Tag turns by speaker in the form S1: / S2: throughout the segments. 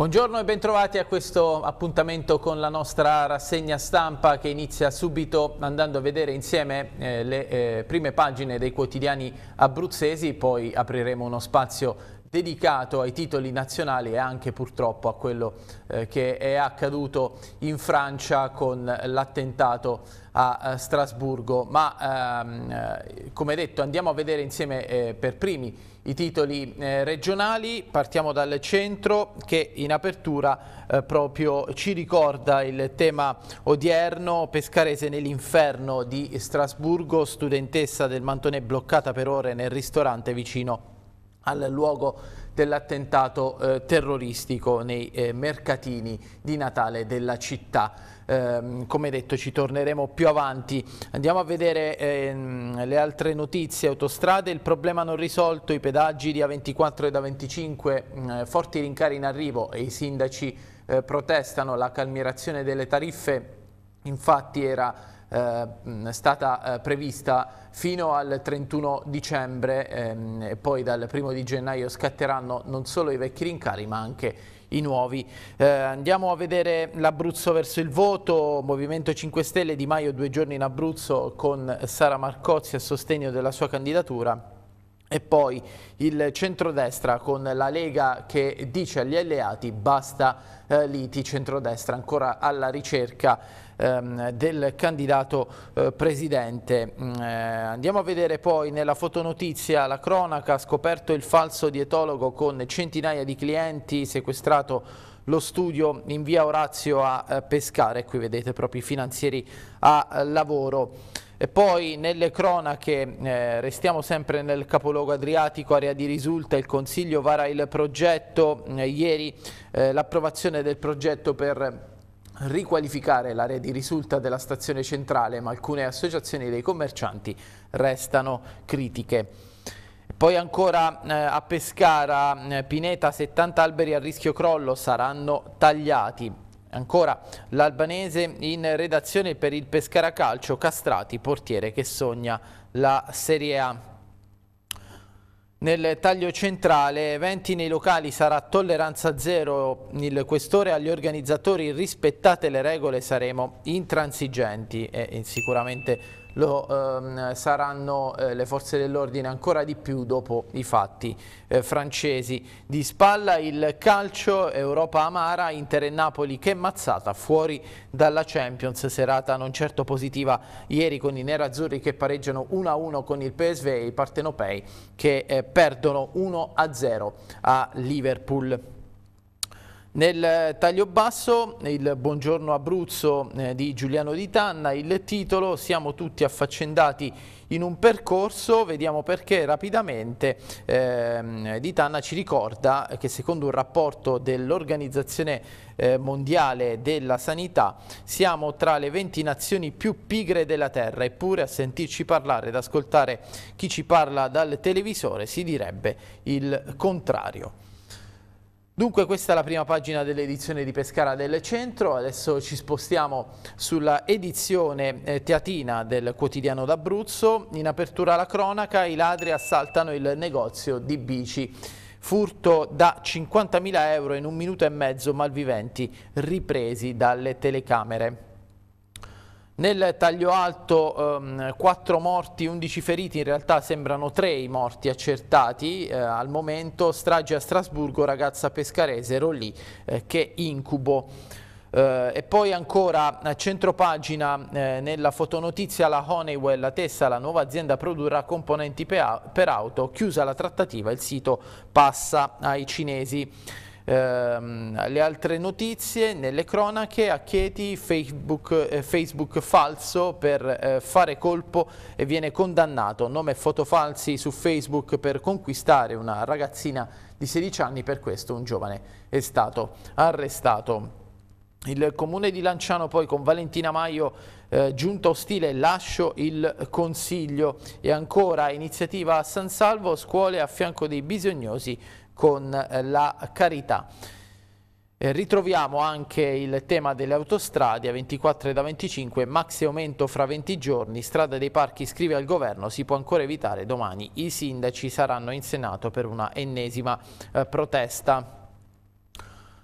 S1: Buongiorno e bentrovati a questo appuntamento con la nostra rassegna stampa che inizia subito andando a vedere insieme eh, le eh, prime pagine dei quotidiani abruzzesi, poi apriremo uno spazio dedicato ai titoli nazionali e anche purtroppo a quello eh, che è accaduto in Francia con l'attentato a, a eh, Strasburgo. Ma ehm, eh, come detto andiamo a vedere insieme eh, per primi i titoli eh, regionali, partiamo dal centro che in apertura eh, proprio ci ricorda il tema odierno pescarese nell'inferno di Strasburgo, studentessa del Mantone bloccata per ore nel ristorante vicino a al luogo dell'attentato eh, terroristico nei eh, mercatini di Natale della città. Eh, come detto ci torneremo più avanti. Andiamo a vedere ehm, le altre notizie. Autostrade, il problema non risolto, i pedaggi di A24 e A25, mm, eh, forti rincari in arrivo e i sindaci eh, protestano. La calmierazione delle tariffe infatti era eh, mm, stata prevista fino al 31 dicembre ehm, e poi dal 1 di gennaio scatteranno non solo i vecchi rincari ma anche i nuovi. Eh, andiamo a vedere l'Abruzzo verso il voto, Movimento 5 Stelle di Maio due giorni in Abruzzo con Sara Marcozzi a sostegno della sua candidatura. E poi il centrodestra con la Lega che dice agli alleati basta eh, liti, centrodestra ancora alla ricerca ehm, del candidato eh, presidente. Mm, eh, andiamo a vedere poi nella fotonotizia la cronaca, scoperto il falso dietologo con centinaia di clienti, sequestrato lo studio in via Orazio a eh, Pescare, qui vedete proprio i finanzieri a eh, lavoro. E poi nelle cronache, eh, restiamo sempre nel capoluogo adriatico, area di risulta, il Consiglio vara il progetto, eh, ieri eh, l'approvazione del progetto per riqualificare l'area di risulta della stazione centrale, ma alcune associazioni dei commercianti restano critiche. Poi ancora eh, a Pescara, eh, Pineta, 70 alberi a rischio crollo saranno tagliati. Ancora l'albanese in redazione per il Pescara Calcio, Castrati, portiere che sogna la Serie A. Nel taglio centrale, eventi nei locali sarà tolleranza zero, il questore agli organizzatori rispettate le regole saremo intransigenti e sicuramente lo ehm, saranno eh, le forze dell'ordine ancora di più dopo i fatti eh, francesi. Di spalla il calcio, Europa amara, Inter e Napoli che mazzata fuori dalla Champions, serata non certo positiva ieri con i nerazzurri che pareggiano 1-1 con il PSV e i partenopei che eh, perdono 1-0 a Liverpool. Nel eh, taglio basso il buongiorno Abruzzo eh, di Giuliano Di Tanna, il titolo siamo tutti affaccendati in un percorso, vediamo perché rapidamente eh, Di Tanna ci ricorda che secondo un rapporto dell'Organizzazione eh, Mondiale della Sanità siamo tra le 20 nazioni più pigre della terra eppure a sentirci parlare ed ascoltare chi ci parla dal televisore si direbbe il contrario. Dunque questa è la prima pagina dell'edizione di Pescara del Centro, adesso ci spostiamo sulla edizione eh, teatina del quotidiano d'Abruzzo. In apertura alla cronaca i ladri assaltano il negozio di bici. Furto da 50.000 euro in un minuto e mezzo malviventi ripresi dalle telecamere. Nel taglio alto ehm, 4 morti, 11 feriti, in realtà sembrano 3 i morti accertati eh, al momento, strage a Strasburgo, ragazza pescarese, ero lì eh, che incubo. Uh, e poi ancora a centropagina eh, nella fotonotizia la Honeywell, la Tessa, la nuova azienda produrrà componenti per auto, chiusa la trattativa, il sito passa ai cinesi. Ehm, le altre notizie nelle cronache, a Chieti Facebook, eh, Facebook falso per eh, fare colpo e viene condannato, nome e foto falsi su Facebook per conquistare una ragazzina di 16 anni, per questo un giovane è stato arrestato. Il comune di Lanciano poi con Valentina Maio eh, giunta ostile lascio il consiglio e ancora iniziativa a San Salvo scuole a fianco dei bisognosi con eh, la carità. Eh, ritroviamo anche il tema delle autostrade a 24 da 25, maxi aumento fra 20 giorni, strada dei parchi scrive al governo, si può ancora evitare domani, i sindaci saranno in Senato per una ennesima eh, protesta.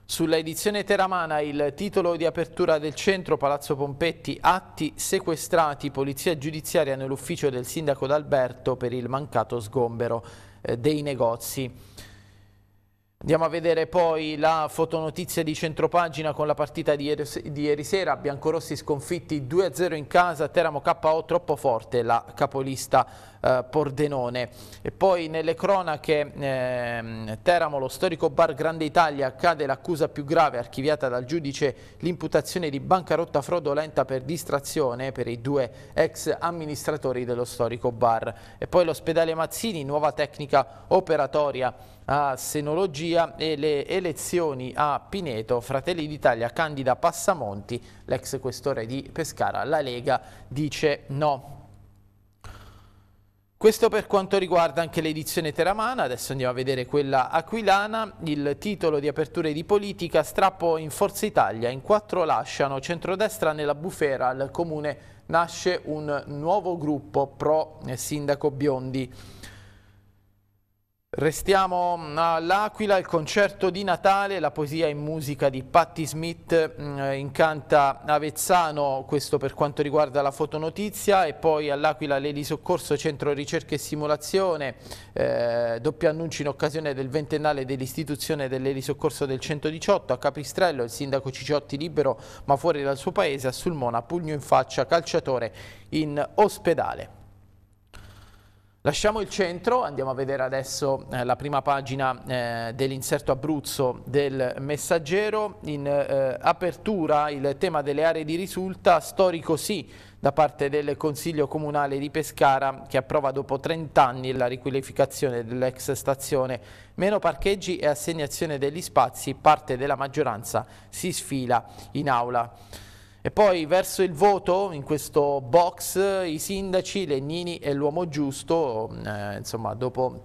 S1: Sulla edizione teramana il titolo di apertura del centro Palazzo Pompetti atti sequestrati polizia giudiziaria nell'ufficio del sindaco d'Alberto per il mancato sgombero eh, dei negozi. Andiamo a vedere poi la fotonotizia di centropagina con la partita di ieri, di ieri sera. Biancorossi sconfitti 2-0 in casa, Teramo KO troppo forte, la capolista eh, Pordenone. E poi nelle cronache eh, Teramo, lo storico bar Grande Italia, accade l'accusa più grave archiviata dal giudice l'imputazione di bancarotta fraudolenta per distrazione per i due ex amministratori dello storico bar. E poi l'ospedale Mazzini, nuova tecnica operatoria a senologia e le elezioni a Pineto, Fratelli d'Italia, candida Passamonti, l'ex questore di Pescara, la Lega dice no. Questo per quanto riguarda anche l'edizione teramana, adesso andiamo a vedere quella aquilana, il titolo di apertura di politica, strappo in Forza Italia, in quattro lasciano centrodestra nella bufera, al comune nasce un nuovo gruppo pro sindaco Biondi. Restiamo all'Aquila, il concerto di Natale, la poesia in musica di Patti Smith mm, incanta Avezzano, questo per quanto riguarda la fotonotizia e poi all'Aquila Leli Soccorso, centro ricerca e simulazione, eh, doppio annuncio in occasione del ventennale dell'istituzione dell'Eli Soccorso del 118, a Capistrello il sindaco Cicciotti libero ma fuori dal suo paese, a Sulmona, pugno in faccia, calciatore in ospedale. Lasciamo il centro, andiamo a vedere adesso eh, la prima pagina eh, dell'inserto Abruzzo del Messaggero. In eh, apertura il tema delle aree di risulta, storico sì, da parte del Consiglio Comunale di Pescara che approva dopo 30 anni la riqualificazione dell'ex stazione. Meno parcheggi e assegnazione degli spazi, parte della maggioranza si sfila in aula. E poi verso il voto, in questo box, i sindaci, Legnini e l'uomo giusto, mm, eh, insomma dopo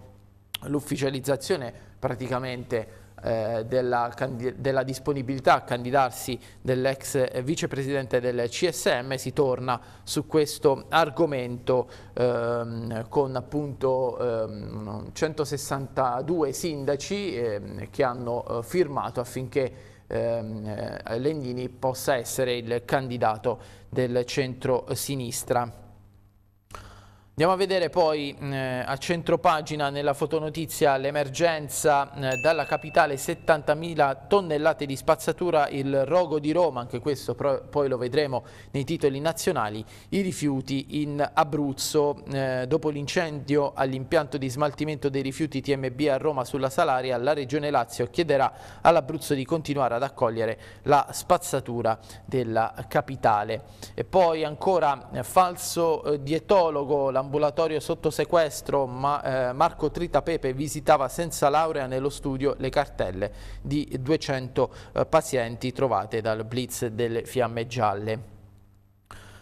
S1: l'ufficializzazione praticamente eh, della, della, disponibilità a candidarsi dell'ex vicepresidente del CSM si torna su questo argomento ehm, con appunto ehm, 162 sindaci ehm, che hanno eh, firmato affinché ehm, eh, Legnini possa essere il candidato del centro-sinistra. Andiamo a vedere poi eh, a pagina nella fotonotizia l'emergenza eh, dalla capitale 70.000 tonnellate di spazzatura, il rogo di Roma, anche questo poi lo vedremo nei titoli nazionali, i rifiuti in Abruzzo. Eh, dopo l'incendio all'impianto di smaltimento dei rifiuti TMB a Roma sulla Salaria, la Regione Lazio chiederà all'Abruzzo di continuare ad accogliere la spazzatura della capitale. E poi ancora eh, falso eh, dietologo, la l'ambulatorio sotto sequestro ma, eh, Marco Trita Pepe visitava senza laurea nello studio le cartelle di 200 eh, pazienti trovate dal blitz delle fiamme gialle.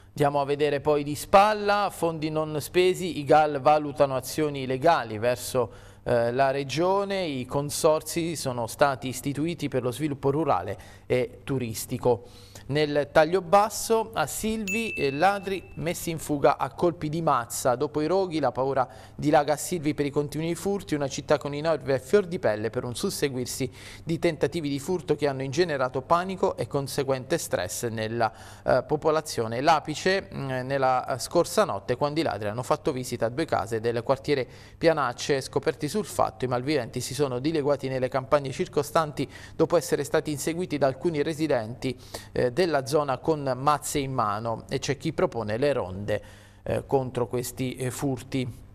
S1: Andiamo a vedere poi di spalla, fondi non spesi, i GAL valutano azioni legali verso eh, la regione, i consorsi sono stati istituiti per lo sviluppo rurale e turistico nel taglio basso a Silvi, ladri messi in fuga a colpi di mazza. Dopo i roghi la paura dilaga a Silvi per i continui furti, una città con i nervi a fior di pelle per un susseguirsi di tentativi di furto che hanno ingenerato panico e conseguente stress nella eh, popolazione. L'apice mm, nella scorsa notte quando i ladri hanno fatto visita a due case del quartiere Pianacce scoperti sul fatto i malviventi si sono dileguati nelle campagne circostanti dopo essere stati inseguiti da alcuni residenti eh, della zona con mazze in mano e c'è chi propone le ronde eh, contro questi eh, furti.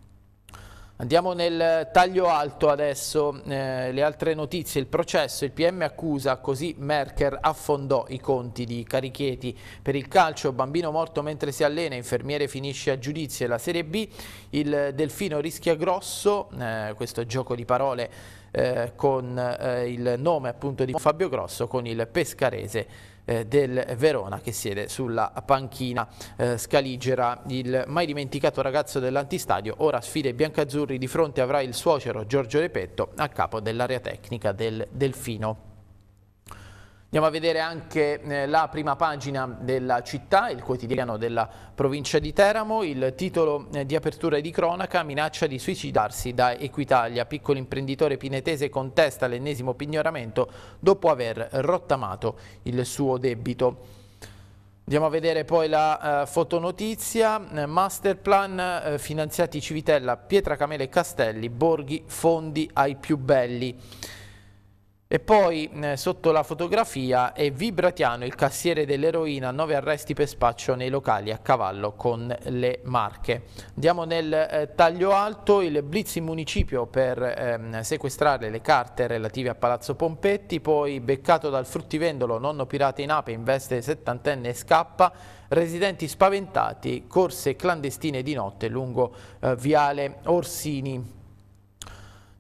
S1: Andiamo nel taglio alto adesso, eh, le altre notizie, il processo, il PM accusa, così Merker affondò i conti di Carichieti per il calcio, bambino morto mentre si allena, infermiere finisce a giudizio e la Serie B, il Delfino rischia grosso, eh, questo gioco di parole eh, con eh, il nome appunto di Fabio Grosso, con il pescarese eh, del Verona che siede sulla panchina eh, scaligera. Il mai dimenticato ragazzo dell'antistadio ora sfida i biancazzurri di fronte avrà il suocero Giorgio Repetto a capo dell'area tecnica del Delfino. Andiamo a vedere anche eh, la prima pagina della città, il quotidiano della provincia di Teramo, il titolo eh, di apertura di cronaca minaccia di suicidarsi da Equitalia. Piccolo imprenditore pinetese contesta l'ennesimo pignoramento dopo aver rottamato il suo debito. Andiamo a vedere poi la eh, fotonotizia, eh, masterplan eh, finanziati Civitella, Pietra Camele e Castelli, Borghi, fondi ai più belli. E poi eh, sotto la fotografia è Vibratiano, il cassiere dell'eroina, nove arresti per spaccio nei locali a cavallo con le marche. Andiamo nel eh, taglio alto, il blitz in municipio per ehm, sequestrare le carte relative a Palazzo Pompetti, poi beccato dal fruttivendolo nonno pirata in ape in veste settantenne e scappa, residenti spaventati, corse clandestine di notte lungo eh, viale Orsini.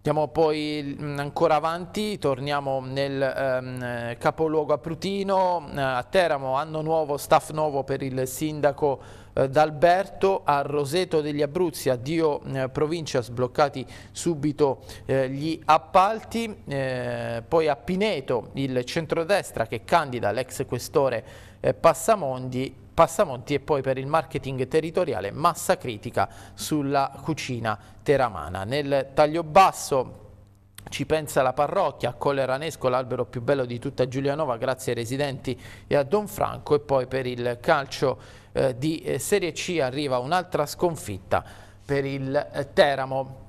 S1: Andiamo poi mm, ancora avanti, torniamo nel ehm, capoluogo Aprutino, eh, a Teramo, anno nuovo, staff nuovo per il sindaco eh, D'Alberto, a Roseto degli Abruzzi, addio eh, provincia, sbloccati subito eh, gli appalti, eh, poi a Pineto il centrodestra che candida l'ex questore eh, Passamondi Passamonti e poi per il marketing territoriale massa critica sulla cucina teramana. Nel taglio basso ci pensa la parrocchia, a Colleranesco l'albero più bello di tutta Giulianova grazie ai residenti e a Don Franco e poi per il calcio eh, di eh, Serie C arriva un'altra sconfitta per il eh, Teramo.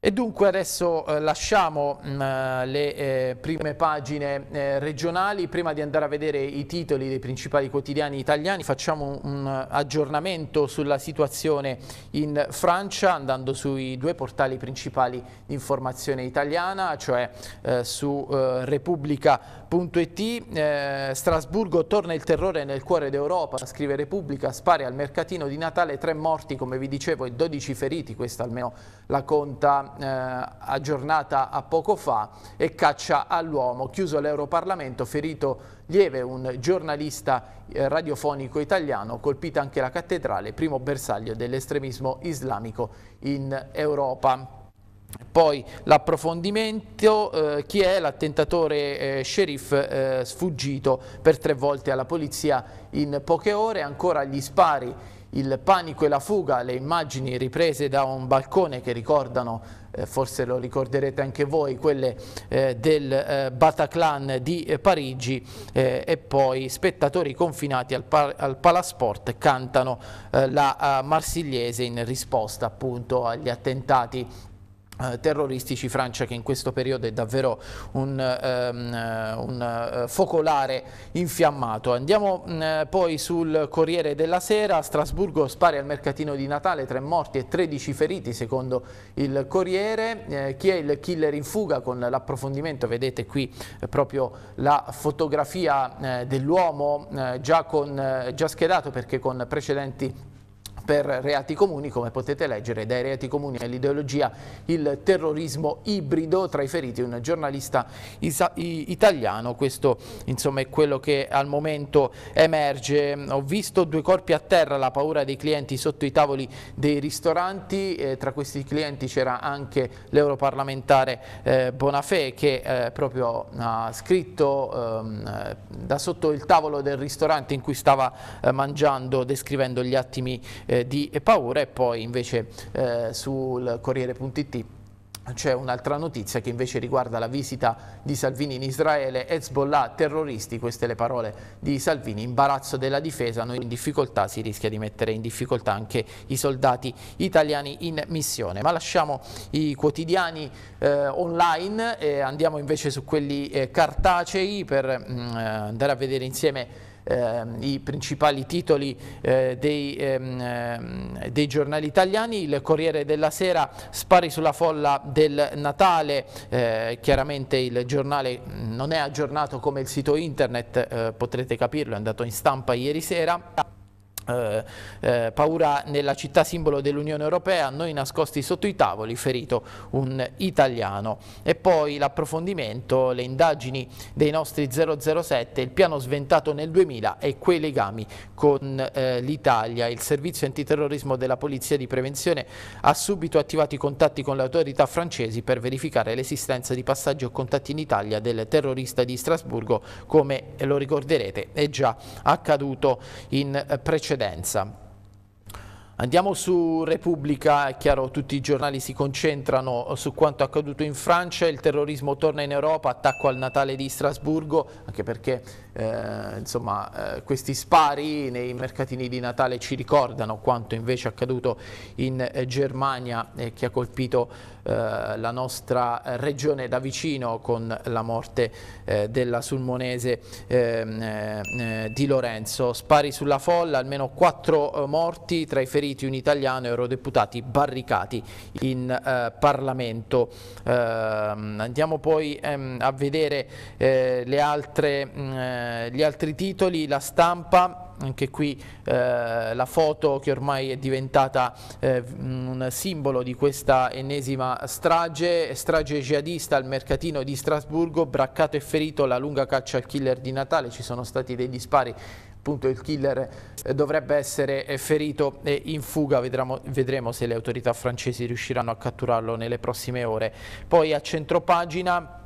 S1: E dunque adesso eh, lasciamo mh, mm, le eh, prime pagine eh, regionali, prima di andare a vedere i titoli dei principali quotidiani italiani facciamo un, un eh, aggiornamento sulla situazione in Francia andando sui due portali principali di informazione italiana, cioè eh, su eh, Repubblica Repubblica.it eh, Strasburgo torna il terrore nel cuore d'Europa, scrive Repubblica, spari al mercatino di Natale, tre morti come vi dicevo e 12 feriti, questa almeno la conta eh, aggiornata a poco fa e caccia all'uomo, chiuso l'Europarlamento, ferito lieve un giornalista eh, radiofonico italiano, colpita anche la cattedrale, primo bersaglio dell'estremismo islamico in Europa. Poi l'approfondimento, eh, chi è l'attentatore eh, sceriff eh, sfuggito per tre volte alla polizia in poche ore, ancora gli spari, il panico e la fuga, le immagini riprese da un balcone che ricordano, eh, forse lo ricorderete anche voi, quelle eh, del eh, Bataclan di Parigi e poi spettatori confinati al, pa al Palasport cantano la Marsigliese in risposta appunto agli attentati eh, terroristici, Francia che in questo periodo è davvero un, um, un eh, focolare infiammato. Andiamo um, poi sul Corriere della Sera, Strasburgo spari al mercatino di Natale, tre morti e 13 feriti secondo il Corriere, eh, chi è il killer in fuga con l'approfondimento, vedete qui proprio la fotografia eh, dell'uomo già, già, schedato perché con precedenti per reati comuni, come potete leggere dai reati comuni all'ideologia il terrorismo ibrido, tra i feriti un giornalista italiano, questo insomma è quello che al momento emerge, ho visto due corpi a terra, la paura dei clienti sotto i tavoli dei ristoranti, eh, tra questi clienti c'era anche l'europarlamentare eh, Bonafè che eh, proprio ha scritto ehm, eh, da sotto il tavolo del ristorante in cui stava eh, mangiando descrivendo gli attimi eh, eh, di paura e poi invece eh, sul Corriere.it c'è un'altra notizia che invece riguarda la visita di Salvini in Israele, Hezbollah, terroristi, queste le parole di Salvini, imbarazzo della difesa, noi in difficoltà, si rischia di mettere in difficoltà anche i soldati italiani in missione. Ma lasciamo i quotidiani eh, online e andiamo invece su quelli eh, cartacei per mh, mm, eh, andare a vedere insieme Ehm, i principali titoli eh, dei, ehm, ehm, dei, giornali italiani, il Corriere della Sera spari sulla folla del Natale, eh, chiaramente il giornale mm, non è aggiornato come il sito internet, eh, potrete capirlo, è andato in stampa ieri sera. Eh, eh, paura nella città simbolo dell'Unione Europea, noi nascosti sotto i tavoli, ferito un italiano. E poi l'approfondimento, le indagini dei nostri 007, il piano sventato nel 2000 e quei legami con eh, l'Italia. Il servizio antiterrorismo della Polizia di Prevenzione ha subito attivato i contatti con le autorità francesi per verificare l'esistenza di passaggi o contatti in Italia del terrorista di Strasburgo, come lo ricorderete è già accaduto in eh, precedenza precedenza. Andiamo su Repubblica, è chiaro tutti i giornali si concentrano su quanto accaduto in Francia, il terrorismo torna in Europa, attacco al Natale di Strasburgo, anche perché eh, insomma, eh, questi spari nei mercatini di Natale ci ricordano quanto invece è accaduto in eh, Germania che ha colpito eh, la nostra regione da vicino con la morte eh, della sulmonese ehm, di Lorenzo. Spari sulla folla, almeno quattro morti, tra i feriti un italiano e eurodeputati barricati in Parlamento. Ehm, andiamo poi ehm, a vedere le altre mm, eh, gli altri titoli, la stampa, anche qui eh, la foto che ormai è diventata eh, un simbolo di questa ennesima strage, strage jihadista al mercatino di Strasburgo, braccato e ferito la lunga caccia al killer di Natale, ci sono stati dei dispari appunto il killer eh, dovrebbe essere eh, ferito e in fuga, vedremo, vedremo, se le autorità francesi riusciranno a catturarlo nelle prossime ore. Poi a centropagina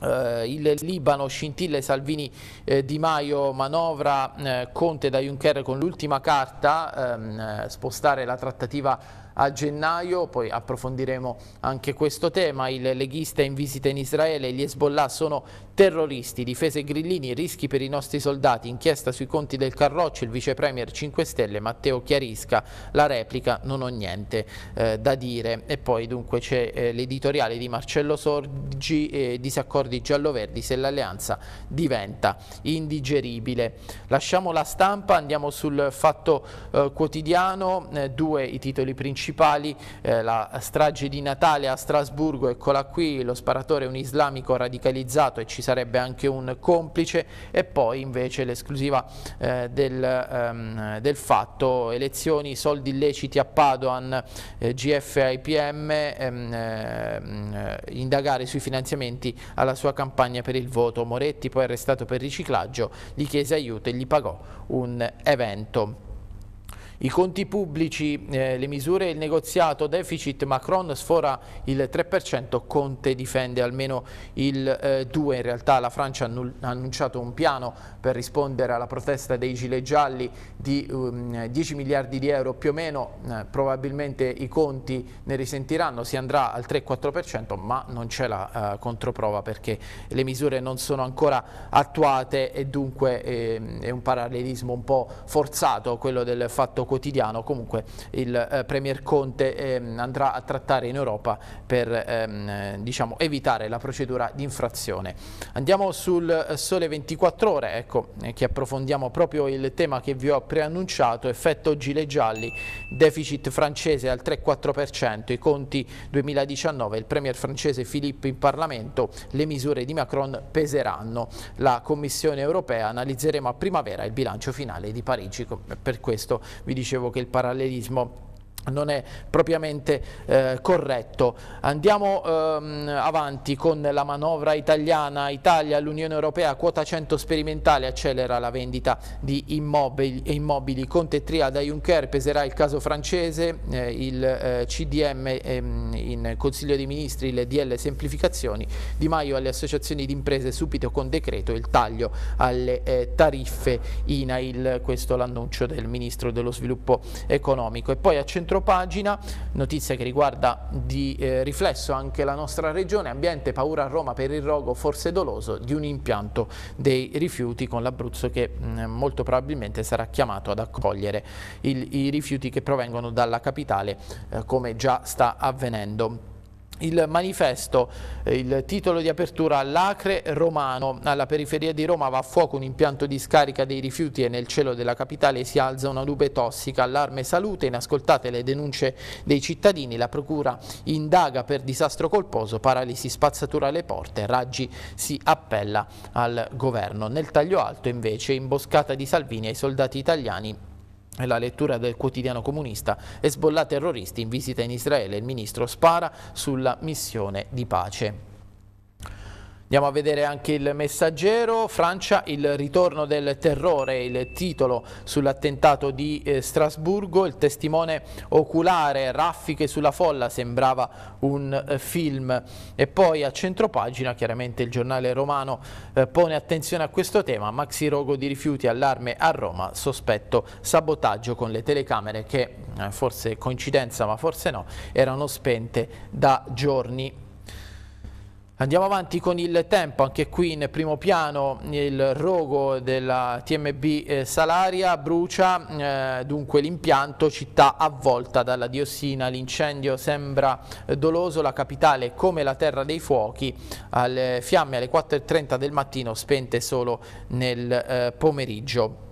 S1: Uh, il Libano, scintille Salvini eh, Di Maio, manovra eh, Conte da Juncker con l'ultima carta, ehm, eh, spostare la trattativa a gennaio, poi approfondiremo anche questo tema, il leghista in visita in Israele, gli Hezbollah sono Terroristi, difese Grillini, rischi per i nostri soldati, inchiesta sui conti del Carroccio, il vice premier 5 Stelle Matteo Chiarisca, la replica non ho niente eh, da dire. E poi dunque c'è eh, l'editoriale di Marcello Sorgi, eh, disaccordi giallo-verdi se l'alleanza diventa indigeribile. Lasciamo la stampa, andiamo sul fatto eh, quotidiano, eh, due i titoli principali, eh, la strage di Natale a Strasburgo, eccola qui, lo sparatore è un islamico radicalizzato e ci sarebbe anche un complice e poi invece l'esclusiva eh, del, ehm, del, fatto elezioni, soldi illeciti a Padoan, eh, GFIPM, ehm, ehm, indagare sui finanziamenti alla sua campagna per il voto. Moretti poi arrestato per riciclaggio, gli chiese aiuto e gli pagò un evento. I conti pubblici, eh, le misure il negoziato, deficit Macron sfora il 3%, Conte difende almeno il eh, 2%. In realtà la Francia ha annunciato un piano per rispondere alla protesta dei gilet gialli di um, 10 miliardi di euro più o meno, eh, probabilmente i conti ne risentiranno, si andrà al 3-4%, ma non c'è la eh, controprova perché le misure non sono ancora attuate e dunque ehm, è un parallelismo un po' forzato quello del fatto quotidiano comunque il eh, Premier Conte eh, andrà a trattare in Europa per ehm, diciamo, evitare la procedura di infrazione. Andiamo sul eh, sole 24 ore, ecco, eh, che approfondiamo proprio il tema che vi ho preannunciato, effetto gile gialli, deficit francese al 3-4% i conti 2019, il Premier francese Philippe in Parlamento, le misure di Macron peseranno. La Commissione europea analizzeremo a primavera il bilancio finale di Parigi, per questo vi dicevo che il parallelismo non è propriamente eh, corretto. Andiamo ehm, avanti con la manovra italiana, Italia all'Unione Europea, quota 100 sperimentale, accelera la vendita di immobili, immobili. Conte Triada Juncker peserà il caso francese, eh, il eh, CDM ehm, in Consiglio dei Ministri, le DL semplificazioni, Di Maio alle associazioni di imprese subito con decreto il taglio alle eh, tariffe INAIL, questo l'annuncio del Ministro dello Sviluppo Economico. E poi accent- pagina, notizia che riguarda di eh, riflesso anche la nostra regione, ambiente paura a Roma per il rogo forse doloso di un impianto dei rifiuti con l'Abruzzo che mh, mm, molto probabilmente sarà chiamato ad accogliere il, i rifiuti che provengono dalla capitale eh, come già sta avvenendo. Il manifesto, eh, il titolo di apertura L'acre romano, alla periferia di Roma va a fuoco un impianto di scarica dei rifiuti e nel cielo della capitale si alza una nube tossica, allarme salute, inascoltate le denunce dei cittadini, la procura indaga per disastro colposo, paralisi spazzatura alle porte, Raggi si appella al governo. Nel taglio alto invece imboscata di Salvini ai soldati italiani la lettura del quotidiano comunista, Hezbollah terroristi in visita in Israele, il ministro spara sulla missione di pace. Andiamo a vedere anche il messaggero, Francia, il ritorno del terrore, il titolo sull'attentato di eh, Strasburgo, il testimone oculare, raffiche sulla folla, sembrava un eh, film. E poi a centropagina chiaramente il giornale romano eh, pone attenzione a questo tema, maxi rogo di rifiuti, allarme a Roma, sospetto sabotaggio con le telecamere che eh, forse coincidenza ma forse no, erano spente da giorni. Andiamo avanti con il tempo, anche qui in primo piano il rogo della TMB eh, Salaria brucia eh, dunque l'impianto città avvolta dalla diossina, l'incendio sembra eh, doloso, la capitale come la terra dei fuochi, alle fiamme alle 4.30 del mattino spente solo nel eh, pomeriggio.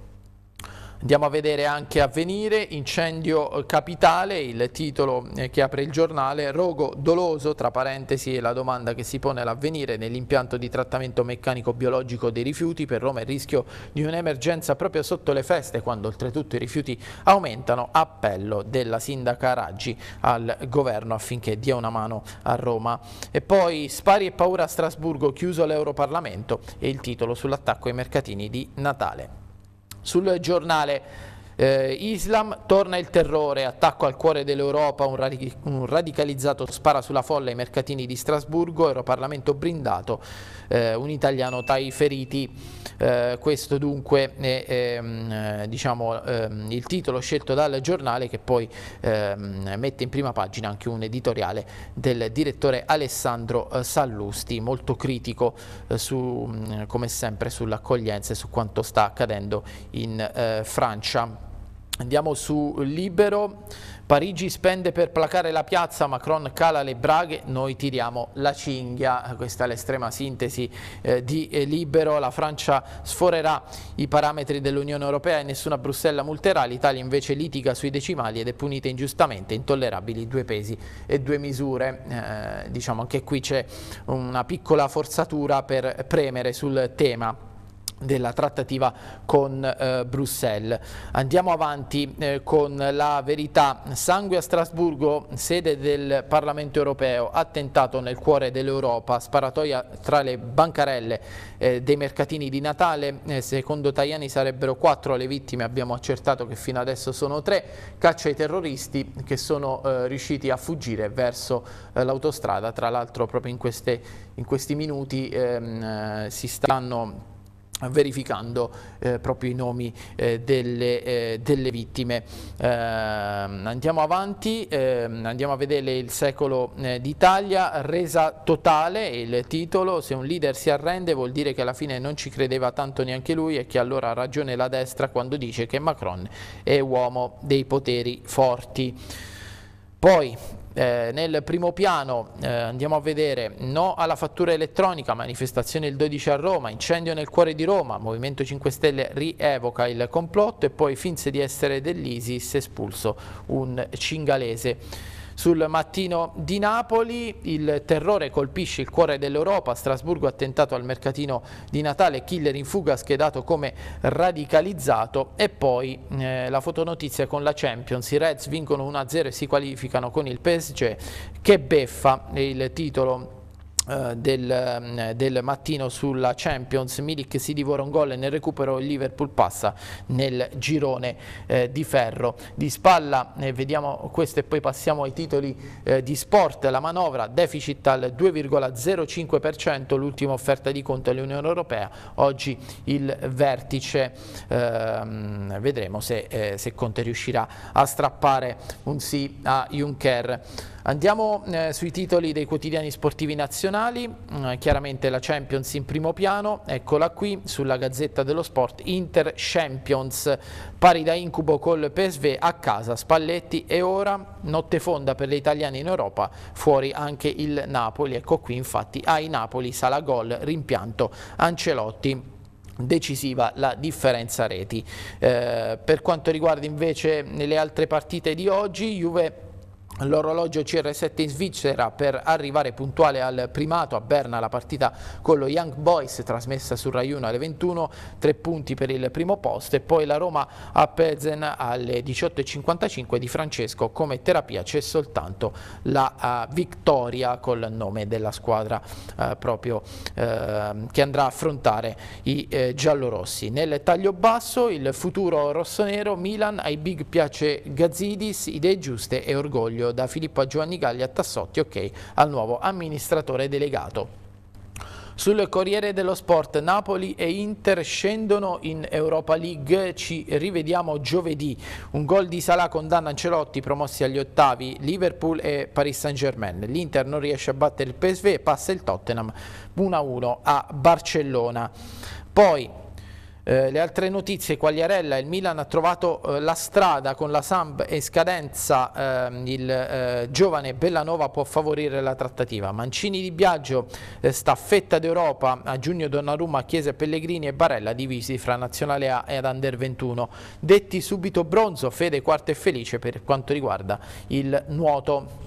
S1: Andiamo a vedere anche avvenire, incendio eh, capitale, il titolo eh, che apre il giornale, rogo doloso, tra parentesi è la domanda che si pone all'avvenire nell'impianto di trattamento meccanico biologico dei rifiuti, per Roma il rischio di un'emergenza proprio sotto le feste, quando oltretutto i rifiuti aumentano, appello della sindaca Raggi al governo affinché dia una mano a Roma. E poi spari e paura a Strasburgo, chiuso l'Europarlamento e il titolo sull'attacco ai mercatini di Natale sul giornale. Eh, Islam, torna il terrore, attacco al cuore dell'Europa, un, radic un, radicalizzato spara sulla folla ai mercatini di Strasburgo, Europarlamento brindato, eh, un italiano tra i feriti. Eh, questo dunque è ehm, diciamo, ehm, il titolo scelto dal giornale che poi ehm, mette in prima pagina anche un editoriale del direttore Alessandro eh, Sallusti, molto critico eh, su, mm, come sempre sull'accoglienza e su quanto sta accadendo in eh, Francia. Andiamo su Libero, Parigi spende per placare la piazza, Macron cala le braghe, noi tiriamo la cinghia, questa è l'estrema sintesi eh, di eh, Libero, la Francia sforerà i parametri dell'Unione Europea e nessuna Bruxelles multerà, l'Italia invece litiga sui decimali ed è punita ingiustamente, intollerabili due pesi e due misure, eh, diciamo anche qui c'è una piccola forzatura per premere sul tema della trattativa con eh, Bruxelles. Andiamo avanti eh, con la verità. Sangue a Strasburgo, sede del Parlamento europeo, attentato nel cuore dell'Europa, sparatoia tra le bancarelle eh, dei mercatini di Natale, eh, secondo Tajani sarebbero quattro le vittime, abbiamo accertato che fino adesso sono tre, caccia ai terroristi che sono eh, riusciti a fuggire verso eh, l'autostrada, tra l'altro proprio in, queste, in, questi minuti ehm, si stanno verificando eh, proprio i nomi eh, delle, eh, delle, vittime. Ehm, andiamo avanti, ehm, andiamo a vedere il secolo eh, d'Italia, resa totale il titolo, se un leader si arrende vuol dire che alla fine non ci credeva tanto neanche lui e che allora ha ragione la destra quando dice che Macron è uomo dei poteri forti. Poi eh, nel primo piano eh, andiamo a vedere no alla fattura elettronica, manifestazione il 12 a Roma, incendio nel cuore di Roma, Movimento 5 Stelle rievoca il complotto e poi finse di essere dell'ISIS espulso un cingalese. Sul mattino di Napoli il terrore colpisce il cuore dell'Europa, Strasburgo attentato al mercatino di Natale, killer in fuga schedato come radicalizzato e poi eh, la fotonotizia con la Champions, i Reds vincono 1-0 e si qualificano con il PSG, che beffa eh, il titolo eh, del, mm, del, mattino sulla Champions Milik si divora un gol e nel recupero il Liverpool passa nel girone eh, di ferro di spalla eh, vediamo questo e poi passiamo ai titoli eh, di sport la manovra deficit al 2,05% l'ultima offerta di conto all'Unione Europea oggi il vertice ehm, vedremo se, eh, se Conte riuscirà a strappare un sì a Juncker Andiamo eh, sui titoli dei quotidiani sportivi nazionali, eh, chiaramente la Champions in primo piano, eccola qui sulla Gazzetta dello Sport, Inter Champions, pari da incubo col PSV a casa, Spalletti e ora notte fonda per le italiane in Europa, fuori anche il Napoli, ecco qui infatti ai Napoli sala gol, rimpianto Ancelotti decisiva la differenza reti. Eh, per quanto riguarda invece le altre partite di oggi, Juve l'orologio CR7 in Svizzera per arrivare puntuale al primato a Berna la partita con lo Young Boys trasmessa su Rai 1 alle 21 tre punti per il primo posto e poi la Roma a Pezen alle 18.55 di Francesco come terapia c'è soltanto la uh, vittoria col nome della squadra uh, proprio uh, che andrà a affrontare i eh, giallorossi nel taglio basso il futuro rossonero Milan ai big piace Gazidis idee giuste e orgoglio Giulio, da Filippo a Giovanni Galli a Tassotti, ok, al nuovo amministratore delegato. Sul Corriere dello Sport Napoli e Inter scendono in Europa League, ci rivediamo giovedì. Un gol di Salah condanna Ancelotti promossi agli ottavi, Liverpool e Paris Saint Germain. L'Inter non riesce a battere il PSV e passa il Tottenham 1-1 a Barcellona. Poi eh, le altre notizie, Quagliarella, il Milan ha trovato eh, la strada con la Samp e scadenza, ehm, eh, il giovane Bellanova può favorire la trattativa. Mancini di Biagio, eh, staffetta d'Europa, a giugno Donnarumma, Chiesa, e Pellegrini e Barella divisi fra Nazionale A ed Under 21. Detti subito bronzo, Fede quarto e felice per quanto riguarda il nuoto.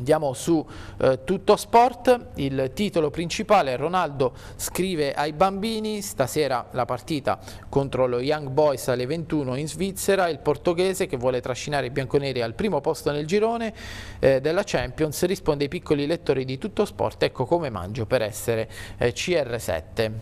S1: Andiamo su eh, Tutto Sport, il titolo principale, Ronaldo scrive ai bambini, stasera la partita contro lo Young Boys alle 21 in Svizzera, il portoghese che vuole trascinare i bianconeri al primo posto nel girone eh, della Champions risponde ai piccoli lettori di Tutto Sport, ecco come mangio per essere eh, CR7.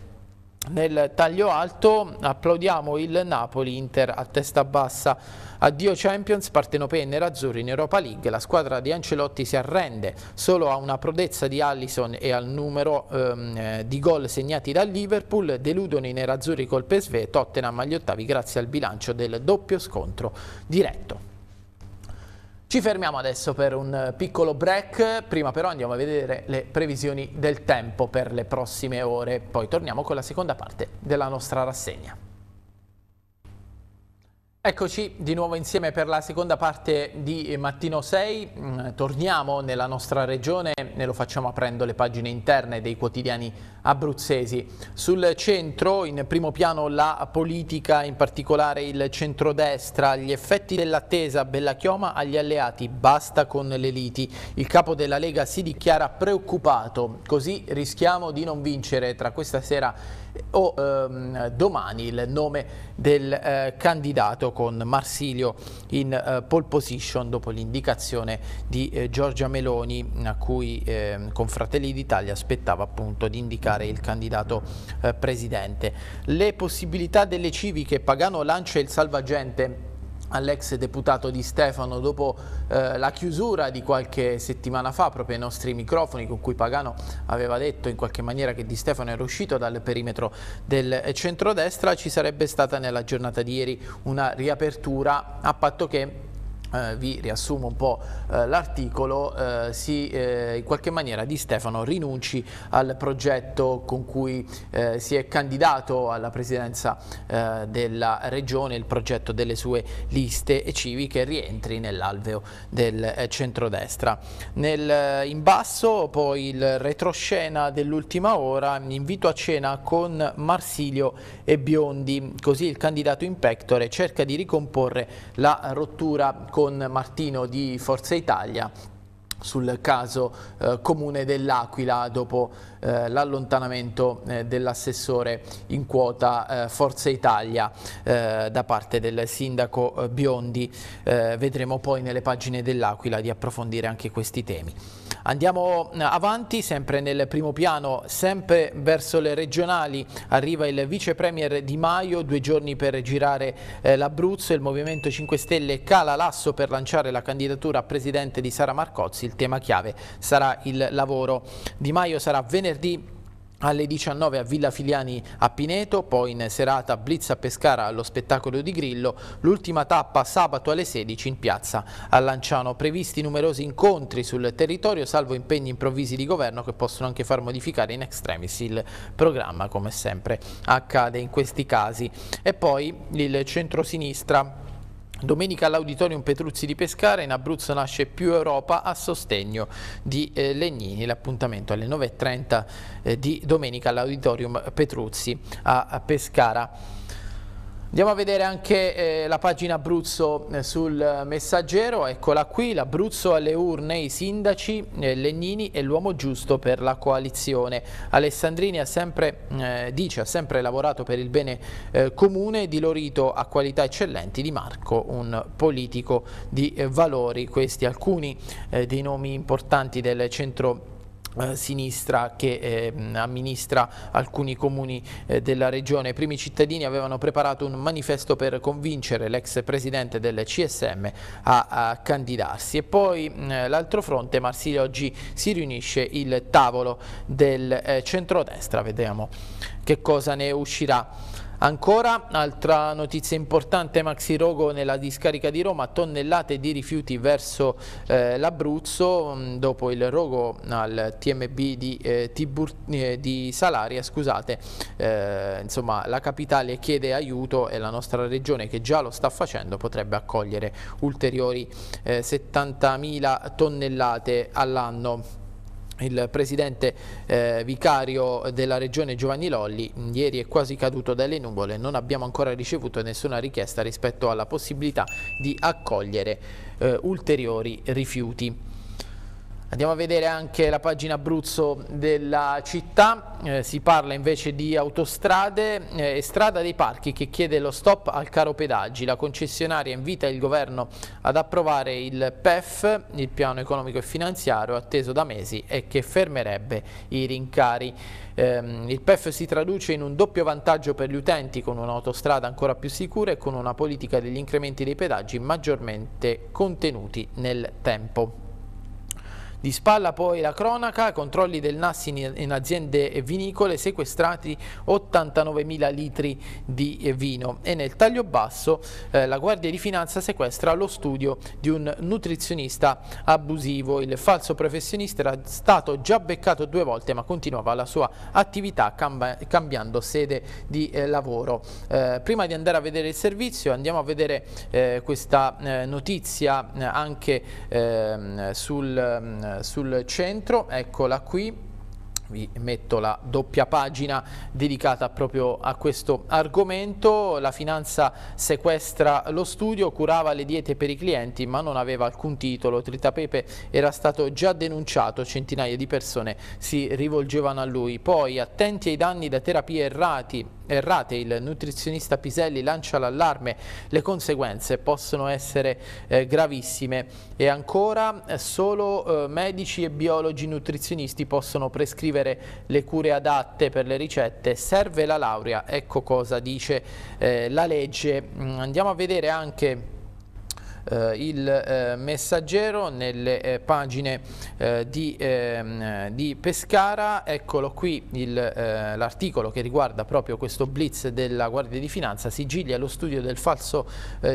S1: Nel taglio alto applaudiamo il Napoli Inter a testa bassa. Addio Champions, e nerazzurri in Europa League. La squadra di Ancelotti si arrende solo a una prodezza di Allison e al numero ehm, eh, di gol segnati dal Liverpool. Deludono i nerazzurri col PSV e Tottenham agli ottavi grazie al bilancio del doppio scontro diretto. Ci fermiamo adesso per un eh, piccolo break, prima però andiamo a vedere le previsioni del tempo per le prossime ore, poi torniamo con la seconda parte della nostra rassegna. Eccoci di nuovo insieme per la seconda parte di eh, Mattino 6, mm, torniamo nella nostra regione e lo facciamo aprendo le pagine interne dei quotidiani abruzzesi. Sul centro, in primo piano la politica, in particolare il centrodestra, gli effetti dell'attesa, bella chioma agli alleati, basta con le liti. Il capo della Lega si dichiara preoccupato, così rischiamo di non vincere tra questa sera o ehm, domani il nome del eh, candidato con Marsilio in eh, pole position dopo l'indicazione di eh, Giorgia Meloni a cui ehm, con Fratelli d'Italia aspettava appunto di indicare il candidato eh, presidente. Le possibilità delle civiche Pagano lancia il salvagente all'ex deputato Di Stefano dopo eh, la chiusura di qualche settimana fa proprio ai nostri microfoni con cui Pagano aveva detto in qualche maniera che Di Stefano era uscito dal perimetro del centrodestra ci sarebbe stata nella giornata di ieri una riapertura a patto che eh, vi riassumo un po' eh, l'articolo, eh, si eh, in qualche maniera Di Stefano rinunci al progetto con cui eh, si è candidato alla presidenza eh, della regione, il progetto delle sue liste civiche rientri nell'alveo del centrodestra. Nel, in basso poi il retroscena dell'ultima ora, invito a cena con Marsilio e Biondi. Così il candidato in pectore cerca di ricomporre la rottura con Martino di Forza Italia sul caso eh, comune dell'Aquila dopo eh, l'allontanamento eh, dell'assessore in quota eh, Forza Italia eh, da parte del sindaco eh, Biondi. vedremo poi nelle pagine dell'Aquila di approfondire anche questi temi. Andiamo eh, avanti, sempre nel primo piano, sempre verso le regionali, arriva il vice premier Di Maio, due giorni per girare eh, l'Abruzzo, il Movimento 5 Stelle cala l'asso per lanciare la candidatura a presidente di Sara Marcozzi, il tema chiave sarà il lavoro. Di Maio sarà venerdì alle 19 a Villa Filiani a Pineto, poi in serata Blitz a Pescara allo spettacolo di Grillo, l'ultima tappa sabato alle 16 in piazza a Lanciano. Previsti numerosi incontri sul territorio, salvo impegni improvvisi di governo che possono anche far modificare in extremis il programma, come sempre accade in questi casi. E poi il centro-sinistra Domenica all'Auditorium Petruzzi di Pescara, in Abruzzo nasce Più Europa a sostegno di eh, Legnini, l'appuntamento alle 9.30 eh, di domenica all'Auditorium Petruzzi a, a Pescara. Andiamo a vedere anche eh, la pagina Abruzzo eh, sul messaggero, eccola qui, l'Abruzzo alle urne, i sindaci, eh, Legnini è l'uomo giusto per la coalizione. Alessandrini ha sempre, eh, dice, ha sempre lavorato per il bene eh, comune, di Lorito a qualità eccellenti, Di Marco un politico di eh, valori, questi alcuni dei nomi importanti del centro eh, sinistra che eh, amministra alcuni comuni eh, della regione. I primi cittadini avevano preparato un manifesto per convincere l'ex presidente del CSM a, a candidarsi. E poi eh, l'altro fronte, Marsiglia oggi si riunisce il tavolo del eh, centrodestra, vediamo che cosa ne uscirà. Ancora, altra notizia importante, Maxi Rogo nella discarica di Roma, tonnellate di rifiuti verso eh, l'Abruzzo, mm, dopo il rogo al TMB di, eh, Tibur, eh, di Salaria, scusate, eh, insomma la capitale chiede aiuto e la nostra regione che già lo sta facendo potrebbe accogliere ulteriori 70.000 eh, tonnellate all'anno il presidente eh, vicario della regione Giovanni Lolli ieri è quasi caduto dalle nuvole, non abbiamo ancora ricevuto nessuna richiesta rispetto alla possibilità di accogliere eh, ulteriori rifiuti. Andiamo a vedere anche la pagina Abruzzo della città, eh, si parla invece di autostrade eh, e strada dei parchi che chiede lo stop al caro pedaggi. La concessionaria invita il governo ad approvare il PEF, il piano economico e finanziario atteso da mesi e che fermerebbe i rincari. Eh, il PEF si traduce in un doppio vantaggio per gli utenti con un'autostrada ancora più sicura e con una politica degli incrementi dei pedaggi maggiormente contenuti nel tempo. Di spalla poi la cronaca, controlli del Nassi in aziende vinicole, sequestrati 89.000 litri di vino e nel taglio basso eh, la Guardia di Finanza sequestra lo studio di un nutrizionista abusivo. Il falso professionista era stato già beccato due volte ma continuava la sua attività cambiando sede di eh, lavoro. Eh, prima di andare a vedere il servizio andiamo a vedere eh, questa eh, notizia eh, anche ehm, sul ehm, eh, sul centro, eccola qui, vi metto la doppia pagina dedicata proprio a questo argomento. La finanza sequestra lo studio, curava le diete per i clienti ma non aveva alcun titolo. Tritapepe era stato già denunciato, centinaia di persone si rivolgevano a lui. Poi attenti ai danni da terapie errati errate. Il nutrizionista Piselli lancia l'allarme, le conseguenze possono essere eh, gravissime e ancora eh, solo eh, medici e biologi nutrizionisti possono prescrivere le cure adatte per le ricette, serve la laurea, ecco cosa dice eh, la legge. Mm, andiamo a vedere anche eh, il eh, messaggero nelle eh, pagine di, ehm, di, Pescara, eccolo qui l'articolo che riguarda proprio questo blitz della Guardia di Finanza, sigilli allo studio del falso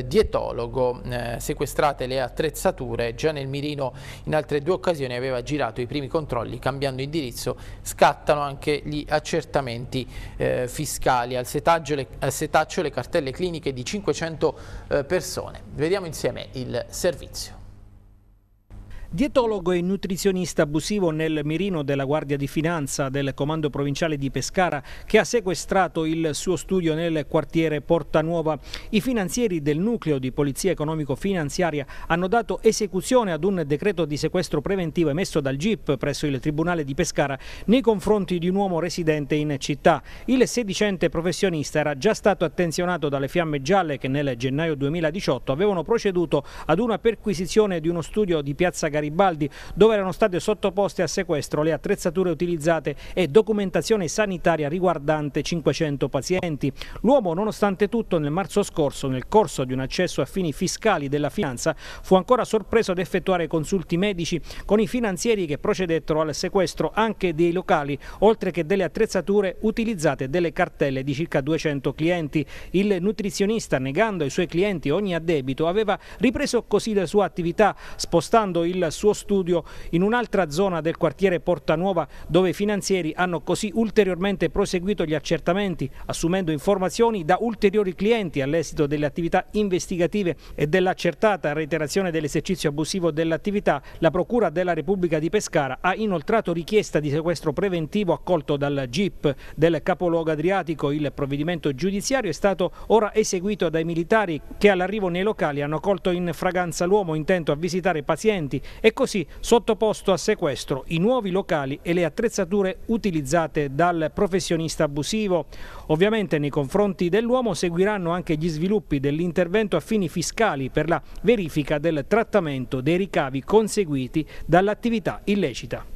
S1: dietologo, sequestrate le attrezzature, già nel mirino in altre due occasioni aveva girato i primi controlli cambiando indirizzo, scattano anche gli accertamenti eh, fiscali, al setaggio, le, al setaccio le cartelle cliniche di 500 eh, persone. Vediamo insieme il servizio.
S2: Dietologo e nutrizionista abusivo nel mirino della Guardia di Finanza del Comando Provinciale di Pescara che ha sequestrato il suo studio nel quartiere Porta Nuova. I finanzieri del nucleo di Polizia Economico-Finanziaria hanno dato esecuzione ad un decreto di sequestro preventivo emesso dal GIP presso il Tribunale di Pescara nei confronti di un uomo residente in città. Il sedicente professionista era già stato attenzionato dalle fiamme gialle che nel gennaio 2018 avevano proceduto ad una perquisizione di uno studio di Piazza Garibaldi Garibaldi, dove erano state sottoposte a sequestro le attrezzature utilizzate e documentazione sanitaria riguardante 500 pazienti. L'uomo, nonostante tutto, nel marzo scorso, nel corso di un accesso a fini fiscali della finanza, fu ancora sorpreso ad effettuare consulti medici con i finanzieri che procedettero al sequestro anche dei locali, oltre che delle attrezzature utilizzate delle cartelle di circa 200 clienti. Il nutrizionista, negando ai suoi clienti ogni addebito, aveva ripreso così la sua attività, spostando il suo studio in un'altra zona del quartiere Porta Nuova dove i finanzieri hanno così ulteriormente proseguito gli accertamenti assumendo informazioni da ulteriori clienti all'esito delle attività investigative e dell'accertata reiterazione dell'esercizio abusivo dell'attività, la Procura della Repubblica di Pescara ha inoltrato richiesta di sequestro preventivo accolto dal GIP del capoluogo adriatico. Il provvedimento giudiziario è stato ora eseguito dai militari che all'arrivo nei locali hanno colto in fraganza l'uomo intento a visitare pazienti e così sottoposto a sequestro i nuovi locali e le attrezzature utilizzate dal professionista abusivo. Ovviamente nei confronti dell'uomo seguiranno anche gli sviluppi dell'intervento a fini fiscali per la verifica del trattamento dei ricavi conseguiti dall'attività illecita.